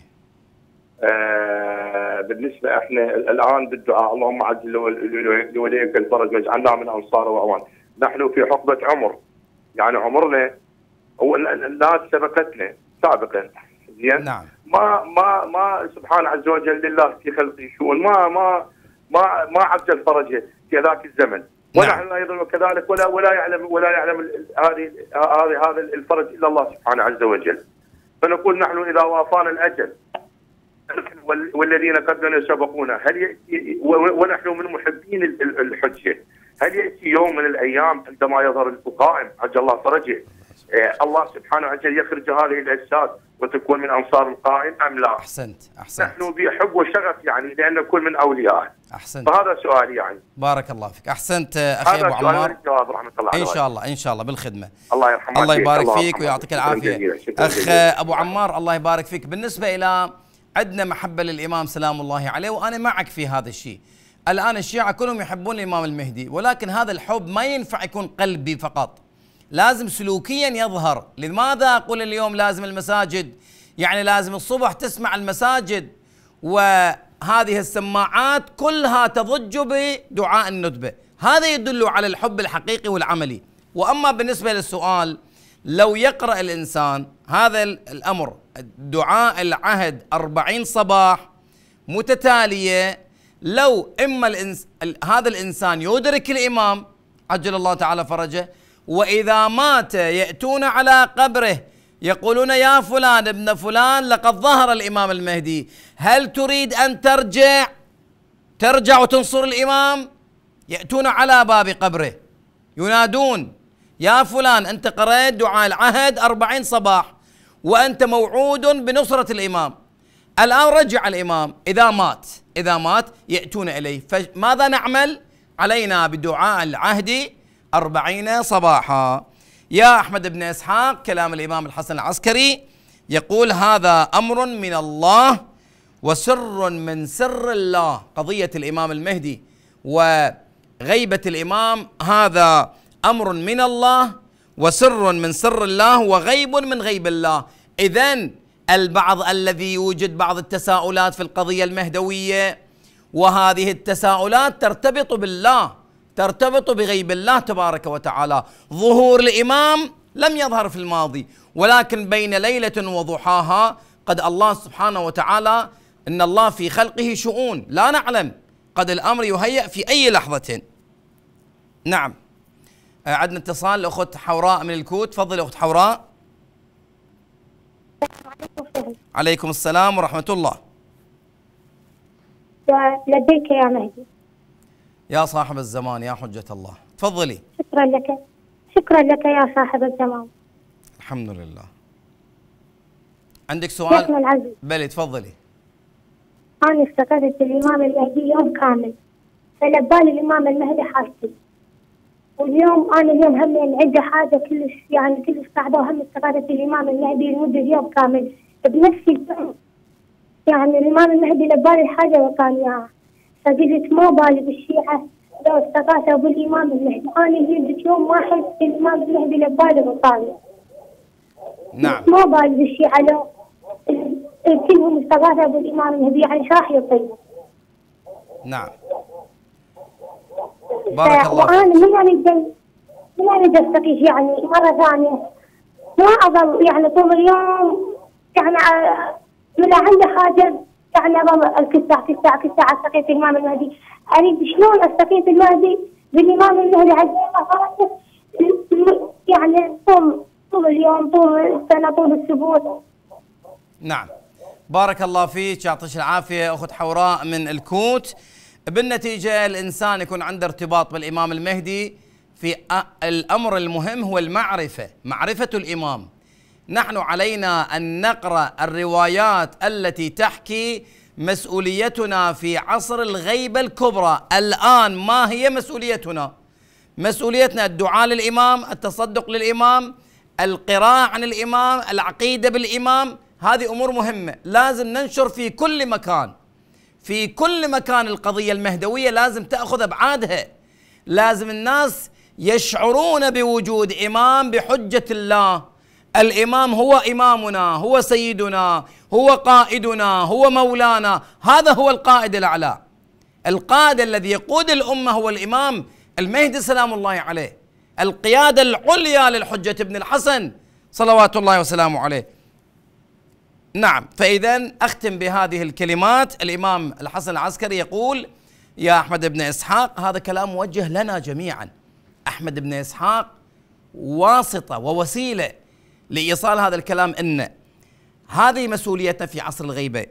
آه بالنسبه احنا الان بالدعاء اللهم عجل لوليك الفرج واجعلنا من انصاره واوان نحن في حقبه عمر يعني عمرنا هو الناس سبقتنا سابقا زين نعم ما ما ما سبحان عز وجل لله في خلقه شؤون ما ما ما ما عجل فرجه في ذاك الزمن نعم. ونحن نعم. ايضا وكذلك ولا ولا يعلم ولا يعلم هذه هذه هذا الفرج الا الله سبحانه عز وجل. فنقول نحن اذا وافانا الاجل والذين قبلنا سبقونا هل ياتي ونحن من محبين الحجه هل ياتي يوم من الايام عندما يظهر القائم عجل الله فرجه نعم. إيه، الله سبحانه وتعالى يخرج هذه الاجساد وتكون من انصار القائم ام لا؟ احسنت احسنت نحن بحب وشغف يعني لان نكون من اولياء احسنت فهذا سؤالي يعني بارك الله فيك احسنت اخي ابو عمار هذا الجواب رحمه الله ان شاء الله ان شاء الله بالخدمه الله يرحمك الله يبارك الله فيك ويعطيك العافيه اخ ابو عمار الله يبارك فيك بالنسبه الى عندنا محبه للامام سلام الله عليه وانا معك في هذا الشيء الان الشيعه كلهم يحبون الامام المهدي ولكن هذا الحب ما ينفع يكون قلبي فقط لازم سلوكيا يظهر لماذا أقول اليوم لازم المساجد يعني لازم الصبح تسمع المساجد وهذه السماعات كلها تضج بدعاء الندبة هذا يدل على الحب الحقيقي والعملي وأما بالنسبة للسؤال لو يقرأ الإنسان هذا الأمر دعاء العهد أربعين صباح متتالية لو إما الإنس... هذا الإنسان يدرك الإمام عجل الله تعالى فرجه وإذا مات يأتون على قبره يقولون يا فلان ابن فلان لقد ظهر الإمام المهدي هل تريد أن ترجع ترجع وتنصر الإمام يأتون على باب قبره ينادون يا فلان أنت قرأت دعاء العهد أربعين صباح وأنت موعود بنصرة الإمام الآن رجع الإمام إذا مات إذا مات يأتون إليه فماذا نعمل علينا بدعاء العهد أربعين صباحا يا أحمد بن إسحاق كلام الإمام الحسن العسكري يقول هذا أمر من الله وسر من سر الله قضية الإمام المهدي وغيبة الإمام هذا أمر من الله وسر من سر الله وغيب من غيب الله إذا البعض الذي يوجد بعض التساؤلات في القضية المهدوية وهذه التساؤلات ترتبط بالله ترتبط بغيب الله تبارك وتعالى ظهور الإمام لم يظهر في الماضي ولكن بين ليلة وضحاها قد الله سبحانه وتعالى إن الله في خلقه شؤون لا نعلم قد الأمر يهيأ في أي لحظة نعم عندنا اتصال لأخت حوراء من الكوت تفضلي أخت حوراء عليكم السلام ورحمة الله لديك يا مهدي يا صاحب الزمان يا حجة الله تفضلي شكرا لك شكرا لك يا صاحب الزمان الحمد لله عندك سؤال شيخنا العزيز بلي تفضلي أنا افتقدت الإمام المهدي يوم كامل فلبالي الإمام المهدي حاجتي واليوم أنا اليوم هم عندي حاجة كلش يعني كلش صعبة وهم افتقدت الإمام المهدي لمدة يوم كامل بنفس اليوم يعني الإمام المهدي لبالي حاجة وكان يعني. فقلت ما بالي بالشيعة لو استغاثوا بالإمام المهدي أنا جلدت يوم واحد الإمام المهدي لبالي بالطالب نعم ما بالي بالشيعة لو كلهم استغاثوا بالإمام المهدي يعني شو راح يطيب نعم بارك الله فيك وأنا من يعني من أنا يعني أستقيش يعني مرة ثانية ما أظل يعني طول اليوم يعني آه، من عنده حاجة يعني يا بابا القطاع قطاع قطاع استقيت الامام المهدي اريد شلون استقيت المهدي بالامام المهدي عزيزي يعني طول طول اليوم طول السنه طول الاسبوع نعم بارك الله فيك يعطيك العافيه اخت حوراء من الكوت بالنتيجه الانسان يكون عنده ارتباط بالامام المهدي في الامر المهم هو المعرفه معرفه الامام نحن علينا أن نقرأ الروايات التي تحكي مسؤوليتنا في عصر الغيبة الكبرى الآن ما هي مسؤوليتنا مسؤوليتنا الدعاء للإمام التصدق للإمام القراءة عن الإمام العقيدة بالإمام هذه أمور مهمة لازم ننشر في كل مكان في كل مكان القضية المهدوية لازم تأخذ أبعادها لازم الناس يشعرون بوجود إمام بحجة الله الامام هو امامنا هو سيدنا هو قائدنا هو مولانا هذا هو القائد الاعلى القائد الذي يقود الامه هو الامام المهدي سلام الله عليه القياده العليا للحجه ابن الحسن صلوات الله وسلامه عليه نعم فاذا اختم بهذه الكلمات الامام الحسن العسكري يقول يا احمد بن اسحاق هذا كلام موجه لنا جميعا احمد بن اسحاق واسطه ووسيله لايصال هذا الكلام ان هذه مسؤوليتنا في عصر الغيبه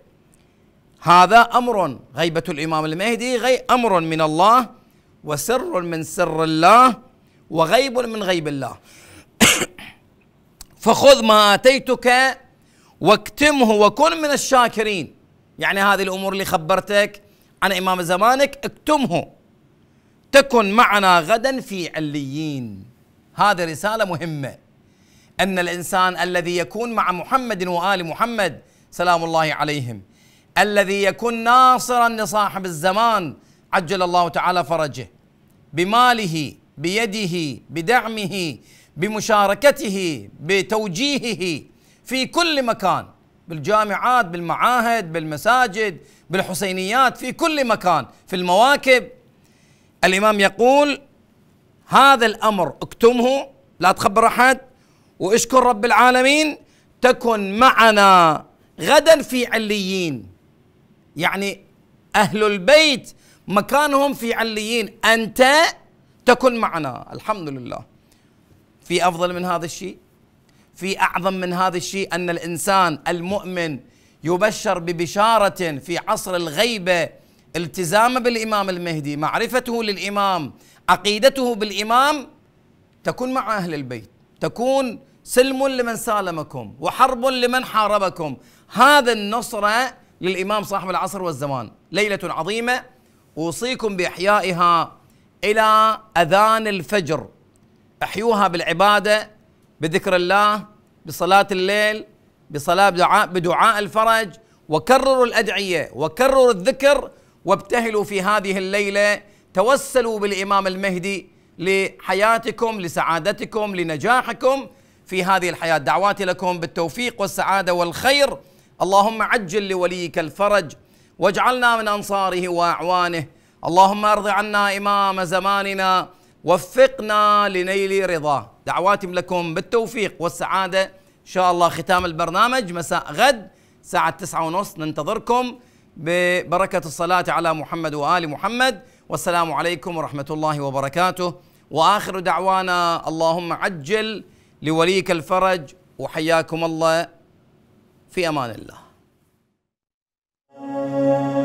هذا امر غيبه الامام المهدي غي امر من الله وسر من سر الله وغيب من غيب الله فخذ ما اتيتك واكتمه وكن من الشاكرين يعني هذه الامور اللي خبرتك عن امام زمانك اكتمه تكن معنا غدا في عليين هذه رساله مهمه ان الانسان الذي يكون مع محمد وال محمد سلام الله عليهم الذي يكون ناصرا لصاحب الزمان عجل الله تعالى فرجه بماله بيده بدعمه بمشاركته بتوجيهه في كل مكان بالجامعات بالمعاهد بالمساجد بالحسينيات في كل مكان في المواكب الامام يقول هذا الامر اكتمه لا تخبر احد واشكر رب العالمين تكن معنا غدا في عليين يعني أهل البيت مكانهم في عليين أنت تكن معنا الحمد لله في أفضل من هذا الشيء في أعظم من هذا الشيء أن الإنسان المؤمن يبشر ببشارة في عصر الغيبة التزامه بالإمام المهدي معرفته للإمام عقيدته بالإمام تكون مع أهل البيت تكون سلم لمن سالمكم وحرب لمن حاربكم هذا النصرة للإمام صاحب العصر والزمان ليلة عظيمة أوصيكم بإحيائها إلى أذان الفجر أحيوها بالعبادة بذكر الله بصلاة الليل بصلاة بدعاء, بدعاء الفرج وكرروا الأدعية وكرروا الذكر وابتهلوا في هذه الليلة توسلوا بالإمام المهدي لحياتكم لسعادتكم لنجاحكم في هذه الحياة دعواتي لكم بالتوفيق والسعادة والخير اللهم عجل لوليك الفرج واجعلنا من أنصاره وأعوانه اللهم ارض عنا إمام زماننا وفقنا لنيل رضاه دعواتي لكم بالتوفيق والسعادة إن شاء الله ختام البرنامج مساء غد ساعة تسعة ونص ننتظركم ببركة الصلاة على محمد وآل محمد والسلام عليكم ورحمة الله وبركاته وآخر دعوانا اللهم عجل لوليك الفرج وحياكم الله في امان الله